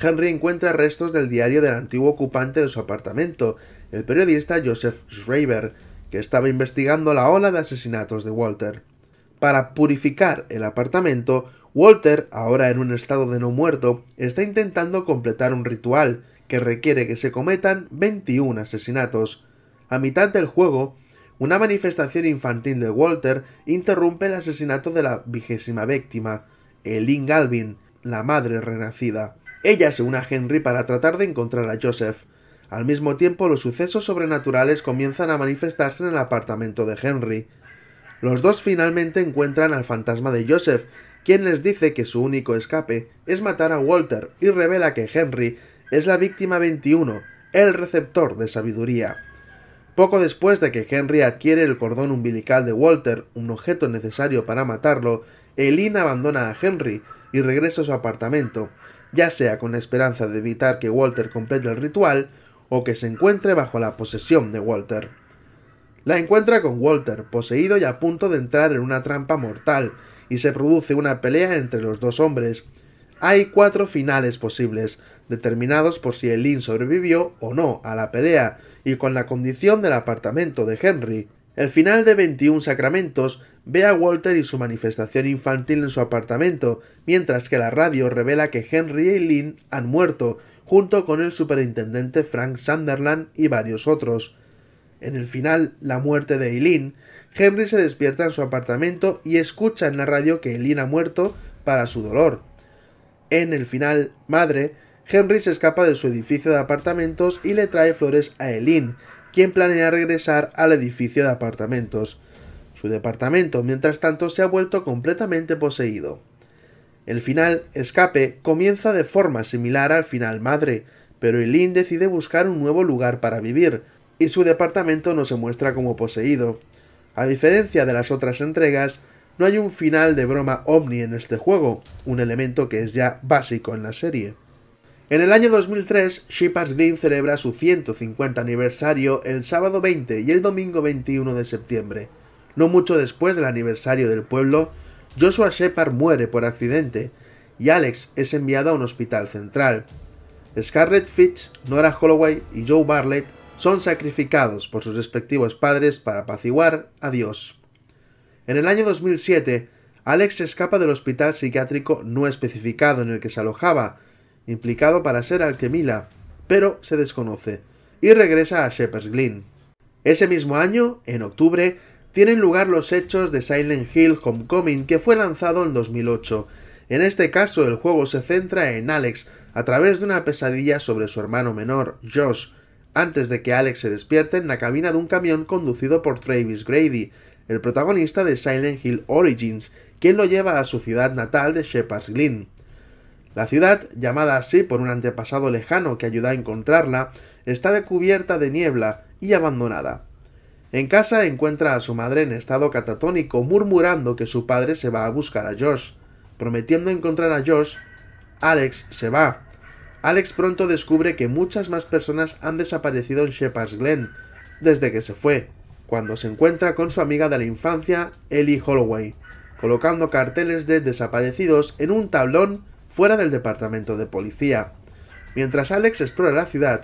Henry encuentra restos del diario del antiguo ocupante de su apartamento, el periodista Joseph Schreiber, que estaba investigando la ola de asesinatos de Walter. Para purificar el apartamento, Walter, ahora en un estado de no muerto, está intentando completar un ritual que requiere que se cometan 21 asesinatos. A mitad del juego, una manifestación infantil de Walter interrumpe el asesinato de la vigésima víctima, Elin Galvin, la madre renacida. Ella se une a Henry para tratar de encontrar a Joseph. Al mismo tiempo, los sucesos sobrenaturales comienzan a manifestarse en el apartamento de Henry. Los dos finalmente encuentran al fantasma de Joseph, quien les dice que su único escape es matar a Walter y revela que Henry es la víctima 21, el receptor de sabiduría. Poco después de que Henry adquiere el cordón umbilical de Walter, un objeto necesario para matarlo, Eileen abandona a Henry y regresa a su apartamento, ya sea con la esperanza de evitar que Walter complete el ritual o que se encuentre bajo la posesión de Walter. La encuentra con Walter, poseído y a punto de entrar en una trampa mortal, y se produce una pelea entre los dos hombres. Hay cuatro finales posibles, determinados por si Eileen sobrevivió o no a la pelea, y con la condición del apartamento de Henry. El final de 21 Sacramentos ve a Walter y su manifestación infantil en su apartamento, mientras que la radio revela que Henry y Eileen han muerto, junto con el superintendente Frank Sunderland y varios otros en el final la muerte de Eileen, Henry se despierta en su apartamento y escucha en la radio que Eileen ha muerto para su dolor. En el final Madre, Henry se escapa de su edificio de apartamentos y le trae flores a Eileen, quien planea regresar al edificio de apartamentos. Su departamento, mientras tanto, se ha vuelto completamente poseído. El final, Escape, comienza de forma similar al final Madre, pero Eileen decide buscar un nuevo lugar para vivir, y su departamento no se muestra como poseído. A diferencia de las otras entregas, no hay un final de broma ovni en este juego, un elemento que es ya básico en la serie. En el año 2003, Shepard's Green celebra su 150 aniversario el sábado 20 y el domingo 21 de septiembre. No mucho después del aniversario del pueblo, Joshua Shepard muere por accidente y Alex es enviado a un hospital central. Scarlett Fitch, Nora Holloway y Joe Bartlett son sacrificados por sus respectivos padres para apaciguar a Dios. En el año 2007, Alex escapa del hospital psiquiátrico no especificado en el que se alojaba, implicado para ser alquemila, pero se desconoce, y regresa a Shepherd's Glen. Ese mismo año, en octubre, tienen lugar los hechos de Silent Hill Homecoming, que fue lanzado en 2008. En este caso, el juego se centra en Alex, a través de una pesadilla sobre su hermano menor, Josh, antes de que Alex se despierte en la cabina de un camión conducido por Travis Grady, el protagonista de Silent Hill Origins, quien lo lleva a su ciudad natal de Shepard's Glen. La ciudad, llamada así por un antepasado lejano que ayuda a encontrarla, está descubierta de niebla y abandonada. En casa encuentra a su madre en estado catatónico, murmurando que su padre se va a buscar a Josh. Prometiendo encontrar a Josh, Alex se va, Alex pronto descubre que muchas más personas han desaparecido en Shepard's Glen desde que se fue, cuando se encuentra con su amiga de la infancia, Ellie Holloway, colocando carteles de desaparecidos en un tablón fuera del departamento de policía. Mientras Alex explora la ciudad,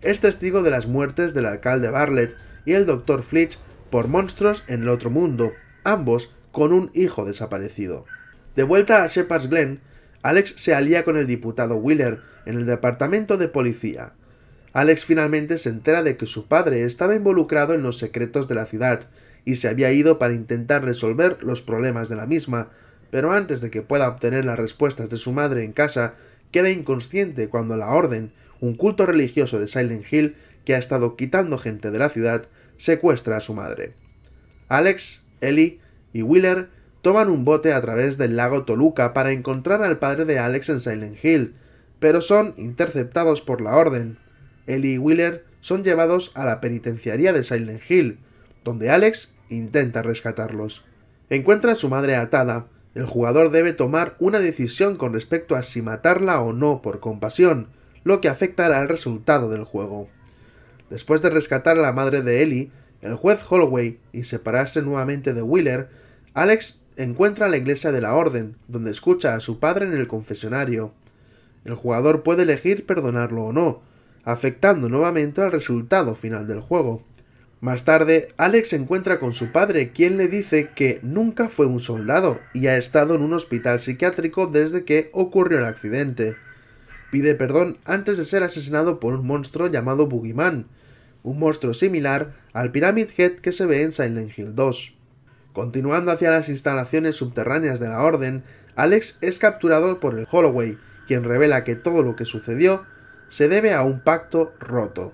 es testigo de las muertes del alcalde Barlett y el doctor Flitch por monstruos en el otro mundo, ambos con un hijo desaparecido. De vuelta a Shepard's Glen, Alex se alía con el diputado Wheeler en el departamento de policía. Alex finalmente se entera de que su padre estaba involucrado en los secretos de la ciudad y se había ido para intentar resolver los problemas de la misma, pero antes de que pueda obtener las respuestas de su madre en casa, queda inconsciente cuando la Orden, un culto religioso de Silent Hill que ha estado quitando gente de la ciudad, secuestra a su madre. Alex, Ellie y Wheeler toman un bote a través del lago Toluca para encontrar al padre de Alex en Silent Hill, pero son interceptados por la Orden. Ellie y Wheeler son llevados a la penitenciaría de Silent Hill, donde Alex intenta rescatarlos. Encuentra a su madre atada. El jugador debe tomar una decisión con respecto a si matarla o no por compasión, lo que afectará al resultado del juego. Después de rescatar a la madre de Ellie, el juez Holloway y separarse nuevamente de Wheeler, Alex encuentra la iglesia de la orden, donde escucha a su padre en el confesionario. El jugador puede elegir perdonarlo o no, afectando nuevamente al resultado final del juego. Más tarde, Alex se encuentra con su padre, quien le dice que nunca fue un soldado y ha estado en un hospital psiquiátrico desde que ocurrió el accidente. Pide perdón antes de ser asesinado por un monstruo llamado Boogeyman, un monstruo similar al Pyramid Head que se ve en Silent Hill 2. Continuando hacia las instalaciones subterráneas de la Orden, Alex es capturado por el Holloway, quien revela que todo lo que sucedió se debe a un pacto roto.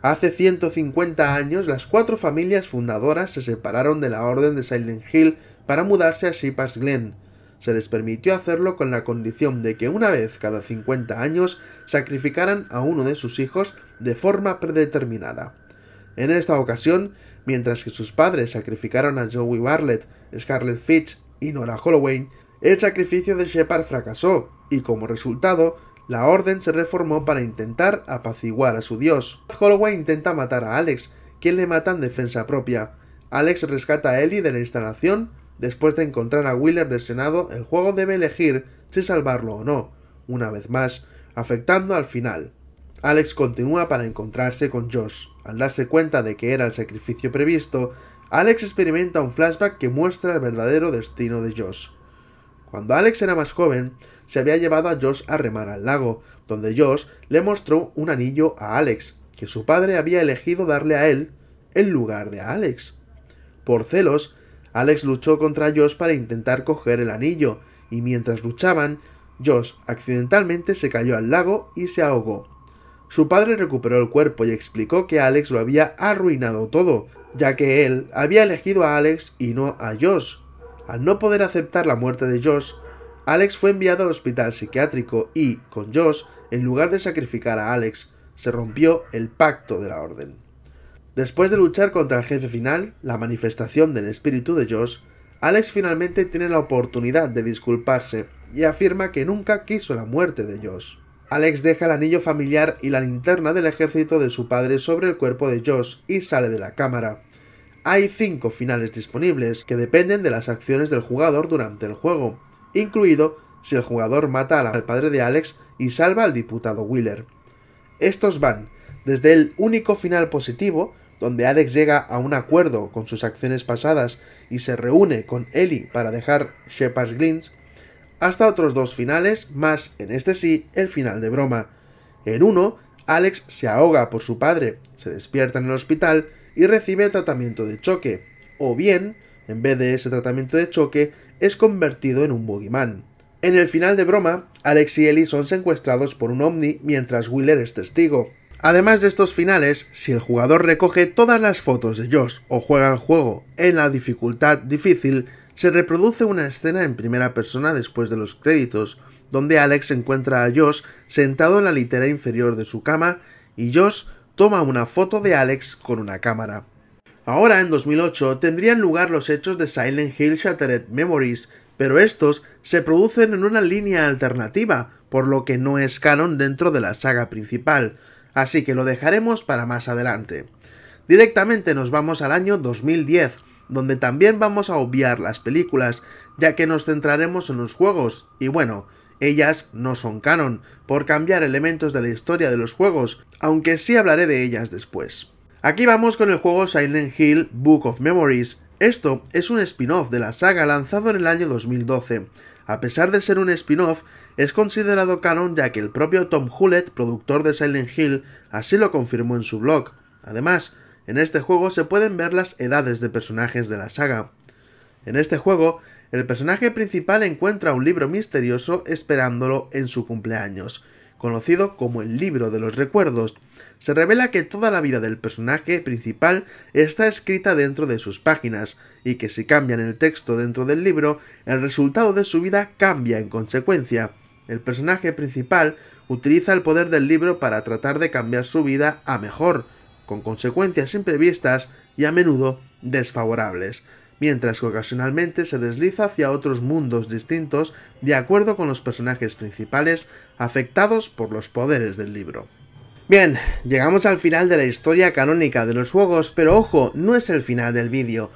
Hace 150 años, las cuatro familias fundadoras se separaron de la Orden de Silent Hill para mudarse a Sheepers Glen. Se les permitió hacerlo con la condición de que una vez cada 50 años sacrificaran a uno de sus hijos de forma predeterminada. En esta ocasión, Mientras que sus padres sacrificaron a Joey Barlett, Scarlett Fitch y Nora Holloway, el sacrificio de Shepard fracasó y como resultado, la orden se reformó para intentar apaciguar a su dios. Holloway intenta matar a Alex, quien le mata en defensa propia. Alex rescata a Ellie de la instalación después de encontrar a Wheeler lesionado, el juego debe elegir si salvarlo o no, una vez más, afectando al final. Alex continúa para encontrarse con Josh. Al darse cuenta de que era el sacrificio previsto, Alex experimenta un flashback que muestra el verdadero destino de Josh. Cuando Alex era más joven, se había llevado a Josh a remar al lago, donde Josh le mostró un anillo a Alex, que su padre había elegido darle a él en lugar de a Alex. Por celos, Alex luchó contra Josh para intentar coger el anillo, y mientras luchaban, Josh accidentalmente se cayó al lago y se ahogó, su padre recuperó el cuerpo y explicó que Alex lo había arruinado todo, ya que él había elegido a Alex y no a Josh. Al no poder aceptar la muerte de Josh, Alex fue enviado al hospital psiquiátrico y, con Josh, en lugar de sacrificar a Alex, se rompió el pacto de la orden. Después de luchar contra el jefe final, la manifestación del espíritu de Josh, Alex finalmente tiene la oportunidad de disculparse y afirma que nunca quiso la muerte de Josh. Alex deja el anillo familiar y la linterna del ejército de su padre sobre el cuerpo de Josh y sale de la cámara. Hay cinco finales disponibles que dependen de las acciones del jugador durante el juego, incluido si el jugador mata al padre de Alex y salva al diputado Wheeler. Estos van desde el único final positivo, donde Alex llega a un acuerdo con sus acciones pasadas y se reúne con Ellie para dejar Shepard's Glens, hasta otros dos finales, más en este sí el final de broma. En uno, Alex se ahoga por su padre, se despierta en el hospital y recibe tratamiento de choque, o bien, en vez de ese tratamiento de choque, es convertido en un boogeyman. En el final de broma, Alex y Ellie son secuestrados por un ovni mientras Wheeler es testigo. Además de estos finales, si el jugador recoge todas las fotos de Josh o juega el juego en la dificultad difícil, se reproduce una escena en primera persona después de los créditos, donde Alex encuentra a Josh sentado en la litera inferior de su cama y Josh toma una foto de Alex con una cámara. Ahora, en 2008, tendrían lugar los hechos de Silent Hill Shattered Memories, pero estos se producen en una línea alternativa, por lo que no es canon dentro de la saga principal, así que lo dejaremos para más adelante. Directamente nos vamos al año 2010, donde también vamos a obviar las películas, ya que nos centraremos en los juegos, y bueno, ellas no son canon, por cambiar elementos de la historia de los juegos, aunque sí hablaré de ellas después. Aquí vamos con el juego Silent Hill Book of Memories. Esto es un spin-off de la saga lanzado en el año 2012. A pesar de ser un spin-off, es considerado canon ya que el propio Tom Hewlett, productor de Silent Hill, así lo confirmó en su blog. Además, en este juego se pueden ver las edades de personajes de la saga. En este juego, el personaje principal encuentra un libro misterioso esperándolo en su cumpleaños, conocido como el libro de los recuerdos. Se revela que toda la vida del personaje principal está escrita dentro de sus páginas, y que si cambian el texto dentro del libro, el resultado de su vida cambia en consecuencia. El personaje principal utiliza el poder del libro para tratar de cambiar su vida a mejor, con consecuencias imprevistas y a menudo desfavorables, mientras que ocasionalmente se desliza hacia otros mundos distintos de acuerdo con los personajes principales afectados por los poderes del libro. Bien, llegamos al final de la historia canónica de los juegos, pero ojo, no es el final del vídeo.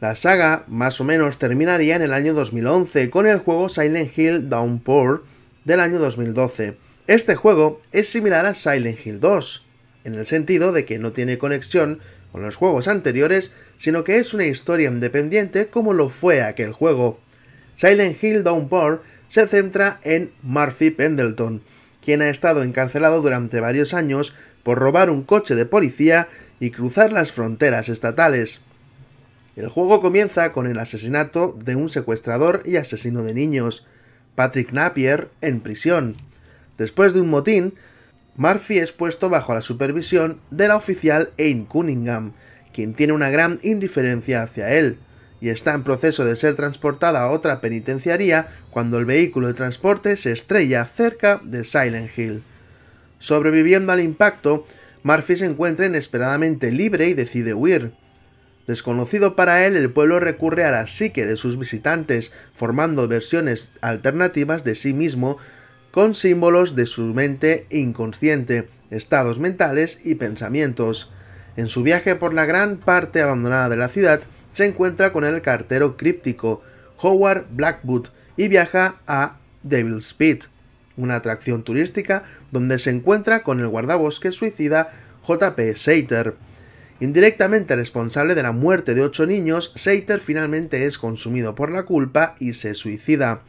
La saga, más o menos, terminaría en el año 2011 con el juego Silent Hill Downpour del año 2012. Este juego es similar a Silent Hill 2, en el sentido de que no tiene conexión con los juegos anteriores, sino que es una historia independiente como lo fue aquel juego. Silent Hill Downpour se centra en Murphy Pendleton, quien ha estado encarcelado durante varios años por robar un coche de policía y cruzar las fronteras estatales. El juego comienza con el asesinato de un secuestrador y asesino de niños, Patrick Napier, en prisión. Después de un motín, Murphy es puesto bajo la supervisión de la oficial Ain Cunningham, quien tiene una gran indiferencia hacia él, y está en proceso de ser transportada a otra penitenciaría cuando el vehículo de transporte se estrella cerca de Silent Hill. Sobreviviendo al impacto, Murphy se encuentra inesperadamente libre y decide huir. Desconocido para él, el pueblo recurre a la psique de sus visitantes, formando versiones alternativas de sí mismo con símbolos de su mente inconsciente, estados mentales y pensamientos. En su viaje por la gran parte abandonada de la ciudad, se encuentra con el cartero críptico Howard Blackwood y viaja a Devil's Pit, una atracción turística donde se encuentra con el guardabosque suicida J.P. Sater. Indirectamente responsable de la muerte de ocho niños, Sater finalmente es consumido por la culpa y se suicida.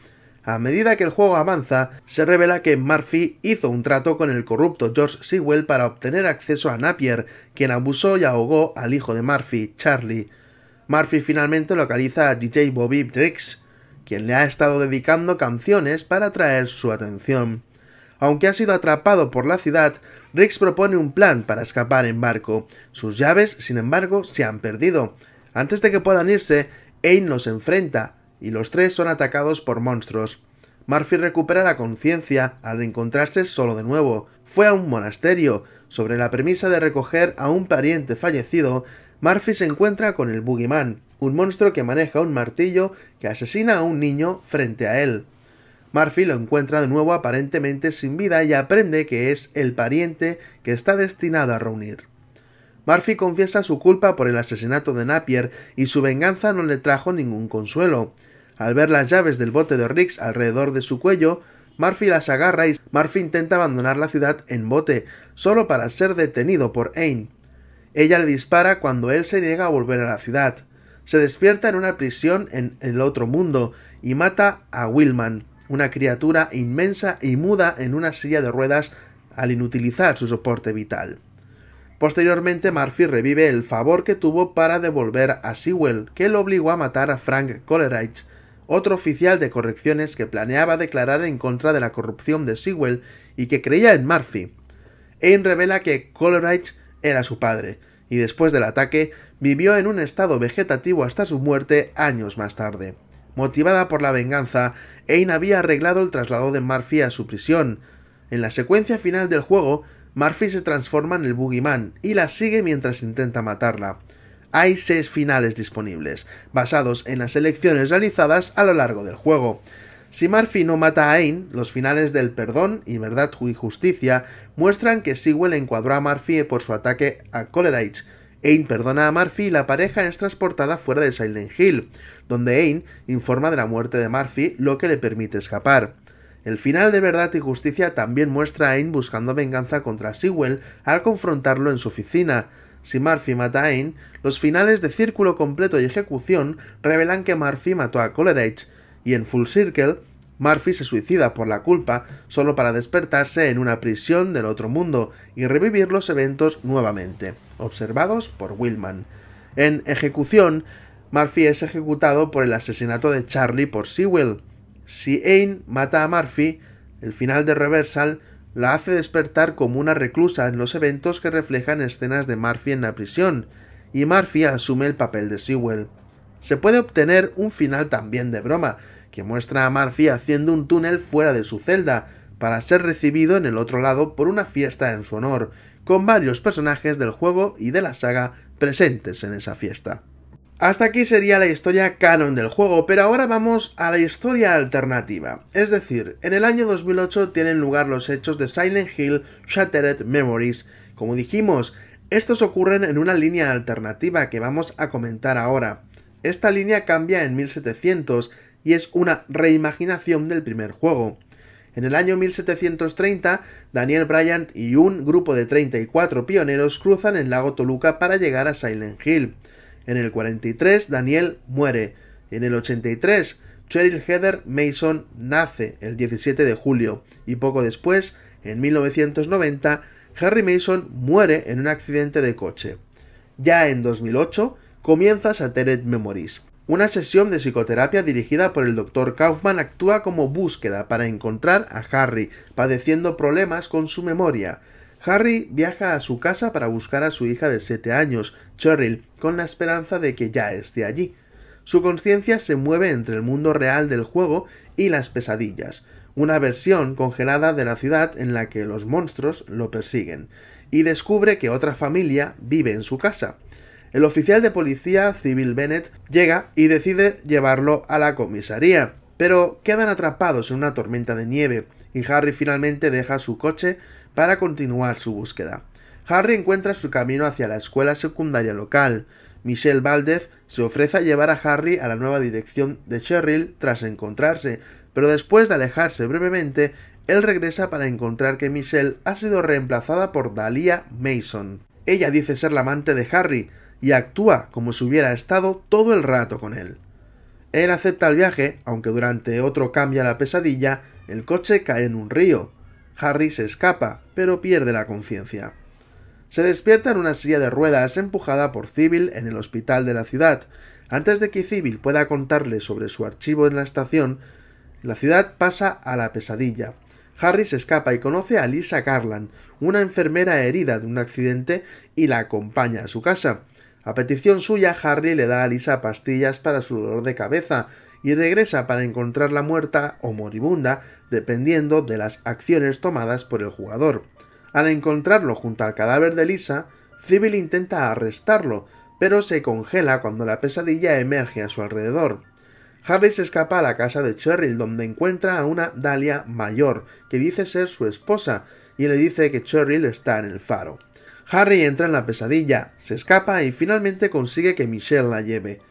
A medida que el juego avanza, se revela que Murphy hizo un trato con el corrupto George Sewell para obtener acceso a Napier, quien abusó y ahogó al hijo de Murphy, Charlie. Murphy finalmente localiza a DJ Bobby Briggs, quien le ha estado dedicando canciones para atraer su atención. Aunque ha sido atrapado por la ciudad, Riggs propone un plan para escapar en barco. Sus llaves, sin embargo, se han perdido. Antes de que puedan irse, Ain los enfrenta, y los tres son atacados por monstruos. Murphy recupera la conciencia al encontrarse solo de nuevo. Fue a un monasterio. Sobre la premisa de recoger a un pariente fallecido, Murphy se encuentra con el Boogeyman, un monstruo que maneja un martillo que asesina a un niño frente a él. Murphy lo encuentra de nuevo aparentemente sin vida y aprende que es el pariente que está destinado a reunir. Murphy confiesa su culpa por el asesinato de Napier y su venganza no le trajo ningún consuelo. Al ver las llaves del bote de Rix alrededor de su cuello, Murphy las agarra y Murphy intenta abandonar la ciudad en bote, solo para ser detenido por Ain. Ella le dispara cuando él se niega a volver a la ciudad. Se despierta en una prisión en el otro mundo y mata a Willman, una criatura inmensa y muda en una silla de ruedas al inutilizar su soporte vital. Posteriormente, Murphy revive el favor que tuvo para devolver a Sewell, que lo obligó a matar a Frank Coleridge, otro oficial de correcciones que planeaba declarar en contra de la corrupción de Sewell y que creía en Murphy. Ain revela que Coleridge era su padre, y después del ataque vivió en un estado vegetativo hasta su muerte años más tarde. Motivada por la venganza, Ain había arreglado el traslado de Murphy a su prisión. En la secuencia final del juego, Murphy se transforma en el Boogeyman y la sigue mientras intenta matarla. Hay seis finales disponibles, basados en las elecciones realizadas a lo largo del juego. Si Murphy no mata a Ain, los finales del perdón y verdad y justicia muestran que Sewell encuadró a Murphy por su ataque a Coleridge. Ain perdona a Murphy y la pareja es transportada fuera de Silent Hill, donde Ain informa de la muerte de Murphy, lo que le permite escapar. El final de Verdad y Justicia también muestra a Ain buscando venganza contra Sewell al confrontarlo en su oficina si Murphy mata a Ain, los finales de círculo completo y ejecución revelan que Murphy mató a Coleridge, y en Full Circle, Murphy se suicida por la culpa solo para despertarse en una prisión del otro mundo y revivir los eventos nuevamente, observados por Willman. En Ejecución, Murphy es ejecutado por el asesinato de Charlie por Sewell. Si Ain mata a Murphy, el final de Reversal la hace despertar como una reclusa en los eventos que reflejan escenas de Murphy en la prisión, y Murphy asume el papel de Sewell. Se puede obtener un final también de broma, que muestra a Murphy haciendo un túnel fuera de su celda, para ser recibido en el otro lado por una fiesta en su honor, con varios personajes del juego y de la saga presentes en esa fiesta. Hasta aquí sería la historia canon del juego, pero ahora vamos a la historia alternativa. Es decir, en el año 2008 tienen lugar los hechos de Silent Hill Shattered Memories. Como dijimos, estos ocurren en una línea alternativa que vamos a comentar ahora. Esta línea cambia en 1700 y es una reimaginación del primer juego. En el año 1730, Daniel Bryant y un grupo de 34 pioneros cruzan el lago Toluca para llegar a Silent Hill. En el 43, Daniel muere. En el 83, Cheryl Heather Mason nace el 17 de julio. Y poco después, en 1990, Harry Mason muere en un accidente de coche. Ya en 2008, comienza tener Memories. Una sesión de psicoterapia dirigida por el Dr. Kaufman actúa como búsqueda para encontrar a Harry, padeciendo problemas con su memoria. Harry viaja a su casa para buscar a su hija de 7 años, Cheryl, con la esperanza de que ya esté allí. Su conciencia se mueve entre el mundo real del juego y las pesadillas, una versión congelada de la ciudad en la que los monstruos lo persiguen, y descubre que otra familia vive en su casa. El oficial de policía civil Bennett llega y decide llevarlo a la comisaría, pero quedan atrapados en una tormenta de nieve y Harry finalmente deja su coche para continuar su búsqueda. Harry encuentra su camino hacia la escuela secundaria local. Michelle Valdez se ofrece a llevar a Harry a la nueva dirección de Cheryl tras encontrarse, pero después de alejarse brevemente, él regresa para encontrar que Michelle ha sido reemplazada por Dahlia Mason. Ella dice ser la amante de Harry y actúa como si hubiera estado todo el rato con él. Él acepta el viaje, aunque durante otro cambia la pesadilla, el coche cae en un río. Harry se escapa, pero pierde la conciencia. Se despierta en una silla de ruedas empujada por Civil en el hospital de la ciudad. Antes de que Civil pueda contarle sobre su archivo en la estación, la ciudad pasa a la pesadilla. Harry se escapa y conoce a Lisa Garland, una enfermera herida de un accidente, y la acompaña a su casa. A petición suya, Harry le da a Lisa pastillas para su dolor de cabeza, y regresa para encontrarla muerta o moribunda, dependiendo de las acciones tomadas por el jugador. Al encontrarlo junto al cadáver de Lisa, Civil intenta arrestarlo, pero se congela cuando la pesadilla emerge a su alrededor. Harry se escapa a la casa de Cheryl, donde encuentra a una Dahlia mayor, que dice ser su esposa, y le dice que Cheryl está en el faro. Harry entra en la pesadilla, se escapa y finalmente consigue que Michelle la lleve.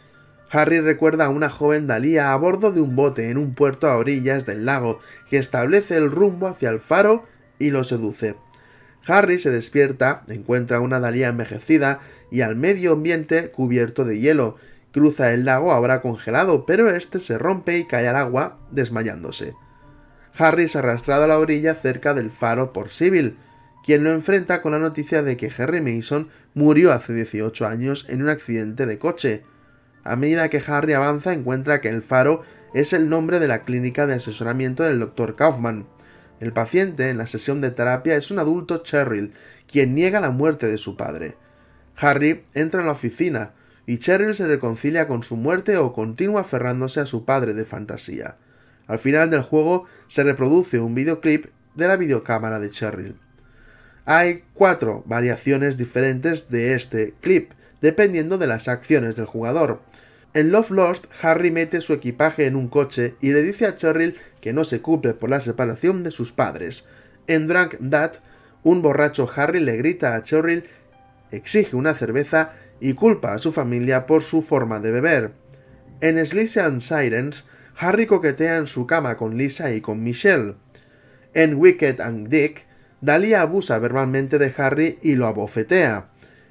Harry recuerda a una joven Dalía a bordo de un bote en un puerto a orillas del lago, que establece el rumbo hacia el faro y lo seduce. Harry se despierta, encuentra una Dalía envejecida y al medio ambiente cubierto de hielo. Cruza el lago ahora congelado, pero este se rompe y cae al agua, desmayándose. Harry es arrastrado a la orilla cerca del faro por Sibyl, quien lo enfrenta con la noticia de que Harry Mason murió hace 18 años en un accidente de coche. A medida que Harry avanza encuentra que el faro es el nombre de la clínica de asesoramiento del Dr. Kaufman. El paciente en la sesión de terapia es un adulto Cheryl, quien niega la muerte de su padre. Harry entra en la oficina y Cheryl se reconcilia con su muerte o continúa aferrándose a su padre de fantasía. Al final del juego se reproduce un videoclip de la videocámara de Cheryl. Hay cuatro variaciones diferentes de este clip dependiendo de las acciones del jugador. En Love Lost, Harry mete su equipaje en un coche y le dice a Cheryl que no se cumple por la separación de sus padres. En Drunk That, un borracho Harry le grita a Cheryl, exige una cerveza y culpa a su familia por su forma de beber. En Slice and Sirens, Harry coquetea en su cama con Lisa y con Michelle. En Wicked and Dick, Dahlia abusa verbalmente de Harry y lo abofetea.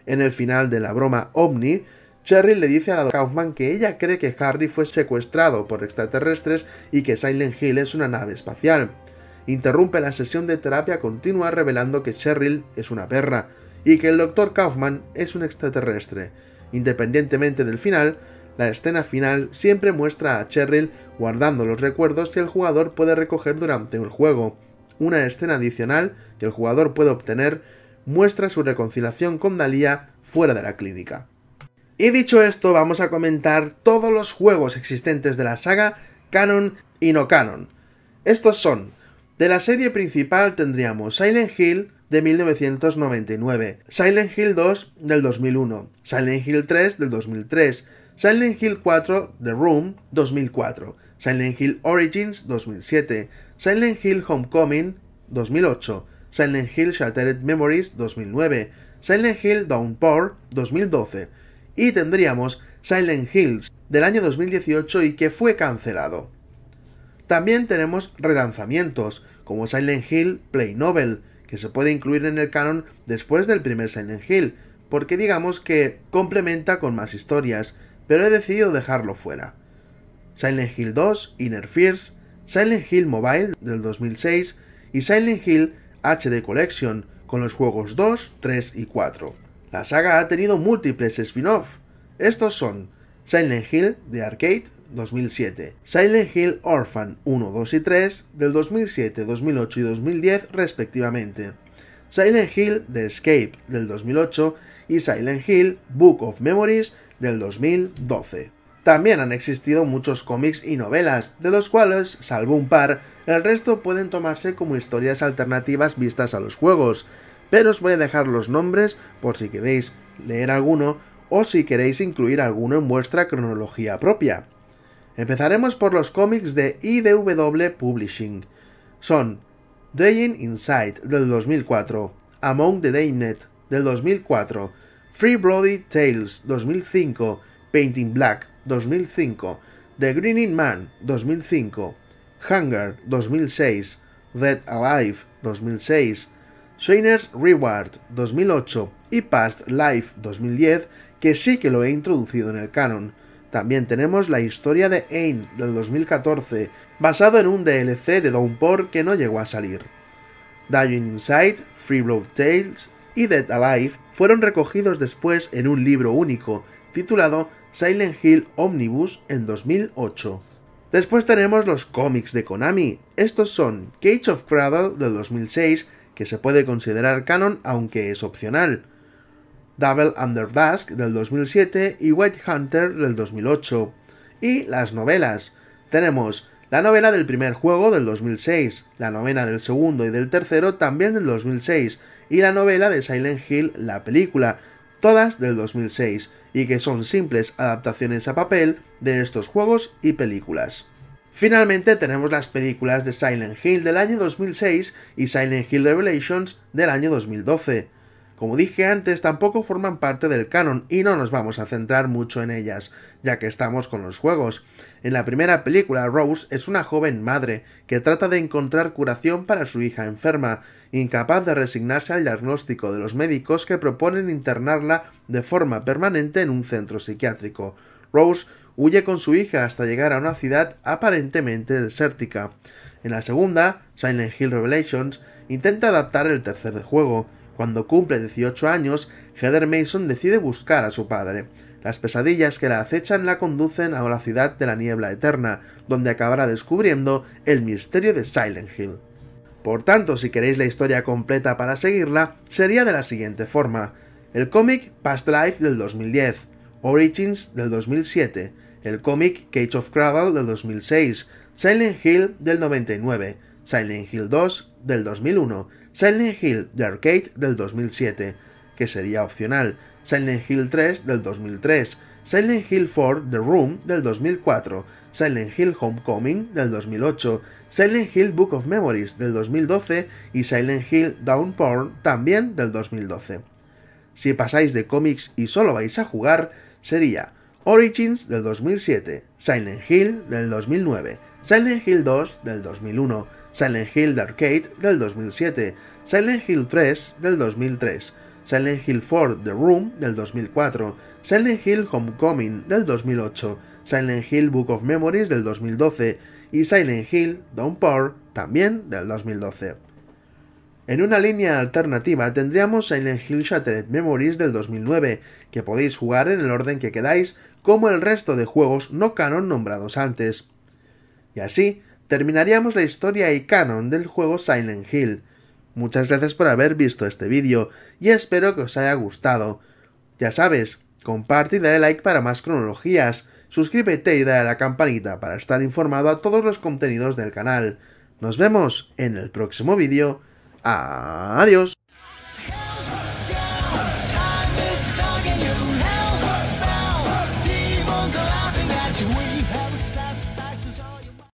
En el final de la broma Omni, Cheryl le dice a la Kaufman que ella cree que Harry fue secuestrado por extraterrestres y que Silent Hill es una nave espacial. Interrumpe la sesión de terapia continua revelando que Cheryl es una perra y que el Dr. Kaufman es un extraterrestre. Independientemente del final, la escena final siempre muestra a Cheryl guardando los recuerdos que el jugador puede recoger durante el juego. Una escena adicional que el jugador puede obtener muestra su reconciliación con Dahlia fuera de la clínica. Y dicho esto, vamos a comentar todos los juegos existentes de la saga canon y no canon. Estos son, de la serie principal tendríamos Silent Hill de 1999, Silent Hill 2 del 2001, Silent Hill 3 del 2003, Silent Hill 4 The Room 2004, Silent Hill Origins 2007, Silent Hill Homecoming 2008, Silent Hill Shattered Memories 2009, Silent Hill Downpour 2012 y tendríamos Silent Hills del año 2018 y que fue cancelado. También tenemos relanzamientos como Silent Hill Play Novel, que se puede incluir en el canon después del primer Silent Hill, porque digamos que complementa con más historias, pero he decidido dejarlo fuera. Silent Hill 2, Inner Fears, Silent Hill Mobile del 2006 y Silent Hill HD Collection con los juegos 2, 3 y 4. La saga ha tenido múltiples spin-off. Estos son Silent Hill de Arcade 2007, Silent Hill Orphan 1, 2 y 3 del 2007, 2008 y 2010 respectivamente, Silent Hill The Escape del 2008 y Silent Hill Book of Memories del 2012. También han existido muchos cómics y novelas, de los cuales, salvo un par, el resto pueden tomarse como historias alternativas vistas a los juegos, pero os voy a dejar los nombres por si queréis leer alguno o si queréis incluir alguno en vuestra cronología propia. Empezaremos por los cómics de IDW Publishing. Son Dying Inside del 2004, Among the Damned del 2004, Free Bloody Tales 2005, Painting Black 2005, The Greening Man, 2005, Hunger, 2006, Dead Alive, 2006, Shiner's Reward, 2008 y Past Life, 2010, que sí que lo he introducido en el canon. También tenemos la historia de Ain del 2014, basado en un DLC de Downpour que no llegó a salir. Dying Inside, Free Road Tales y Dead Alive fueron recogidos después en un libro único, titulado Silent Hill Omnibus en 2008. Después tenemos los cómics de Konami. Estos son Cage of Cradle del 2006, que se puede considerar canon aunque es opcional, Double Under Dusk del 2007 y White Hunter del 2008. Y las novelas. Tenemos la novela del primer juego del 2006, la novena del segundo y del tercero también del 2006, y la novela de Silent Hill, la película, todas del 2006, y que son simples adaptaciones a papel de estos juegos y películas. Finalmente tenemos las películas de Silent Hill del año 2006 y Silent Hill Revelations del año 2012. Como dije antes, tampoco forman parte del canon y no nos vamos a centrar mucho en ellas, ya que estamos con los juegos. En la primera película, Rose es una joven madre que trata de encontrar curación para su hija enferma incapaz de resignarse al diagnóstico de los médicos que proponen internarla de forma permanente en un centro psiquiátrico. Rose huye con su hija hasta llegar a una ciudad aparentemente desértica. En la segunda, Silent Hill Revelations, intenta adaptar el tercer juego. Cuando cumple 18 años, Heather Mason decide buscar a su padre. Las pesadillas que la acechan la conducen a la ciudad de la niebla eterna, donde acabará descubriendo el misterio de Silent Hill. Por tanto, si queréis la historia completa para seguirla, sería de la siguiente forma. El cómic Past Life del 2010, Origins del 2007, el cómic Cage of Cradle del 2006, Silent Hill del 99, Silent Hill 2 del 2001, Silent Hill The Arcade del 2007, que sería opcional, Silent Hill 3 del 2003, Silent Hill 4 The Room del 2004, Silent Hill Homecoming del 2008, Silent Hill Book of Memories del 2012 y Silent Hill Downpour también del 2012. Si pasáis de cómics y solo vais a jugar, sería Origins del 2007, Silent Hill del 2009, Silent Hill 2 del 2001, Silent Hill Arcade del 2007, Silent Hill 3 del 2003, Silent Hill 4 The Room del 2004, Silent Hill Homecoming del 2008, Silent Hill Book of Memories del 2012 y Silent Hill Downpour también del 2012. En una línea alternativa tendríamos Silent Hill Shattered Memories del 2009, que podéis jugar en el orden que quedáis como el resto de juegos no canon nombrados antes. Y así, terminaríamos la historia y canon del juego Silent Hill, Muchas gracias por haber visto este vídeo y espero que os haya gustado. Ya sabes, comparte y dale like para más cronologías, suscríbete y dale a la campanita para estar informado a todos los contenidos del canal. Nos vemos en el próximo vídeo. Adiós.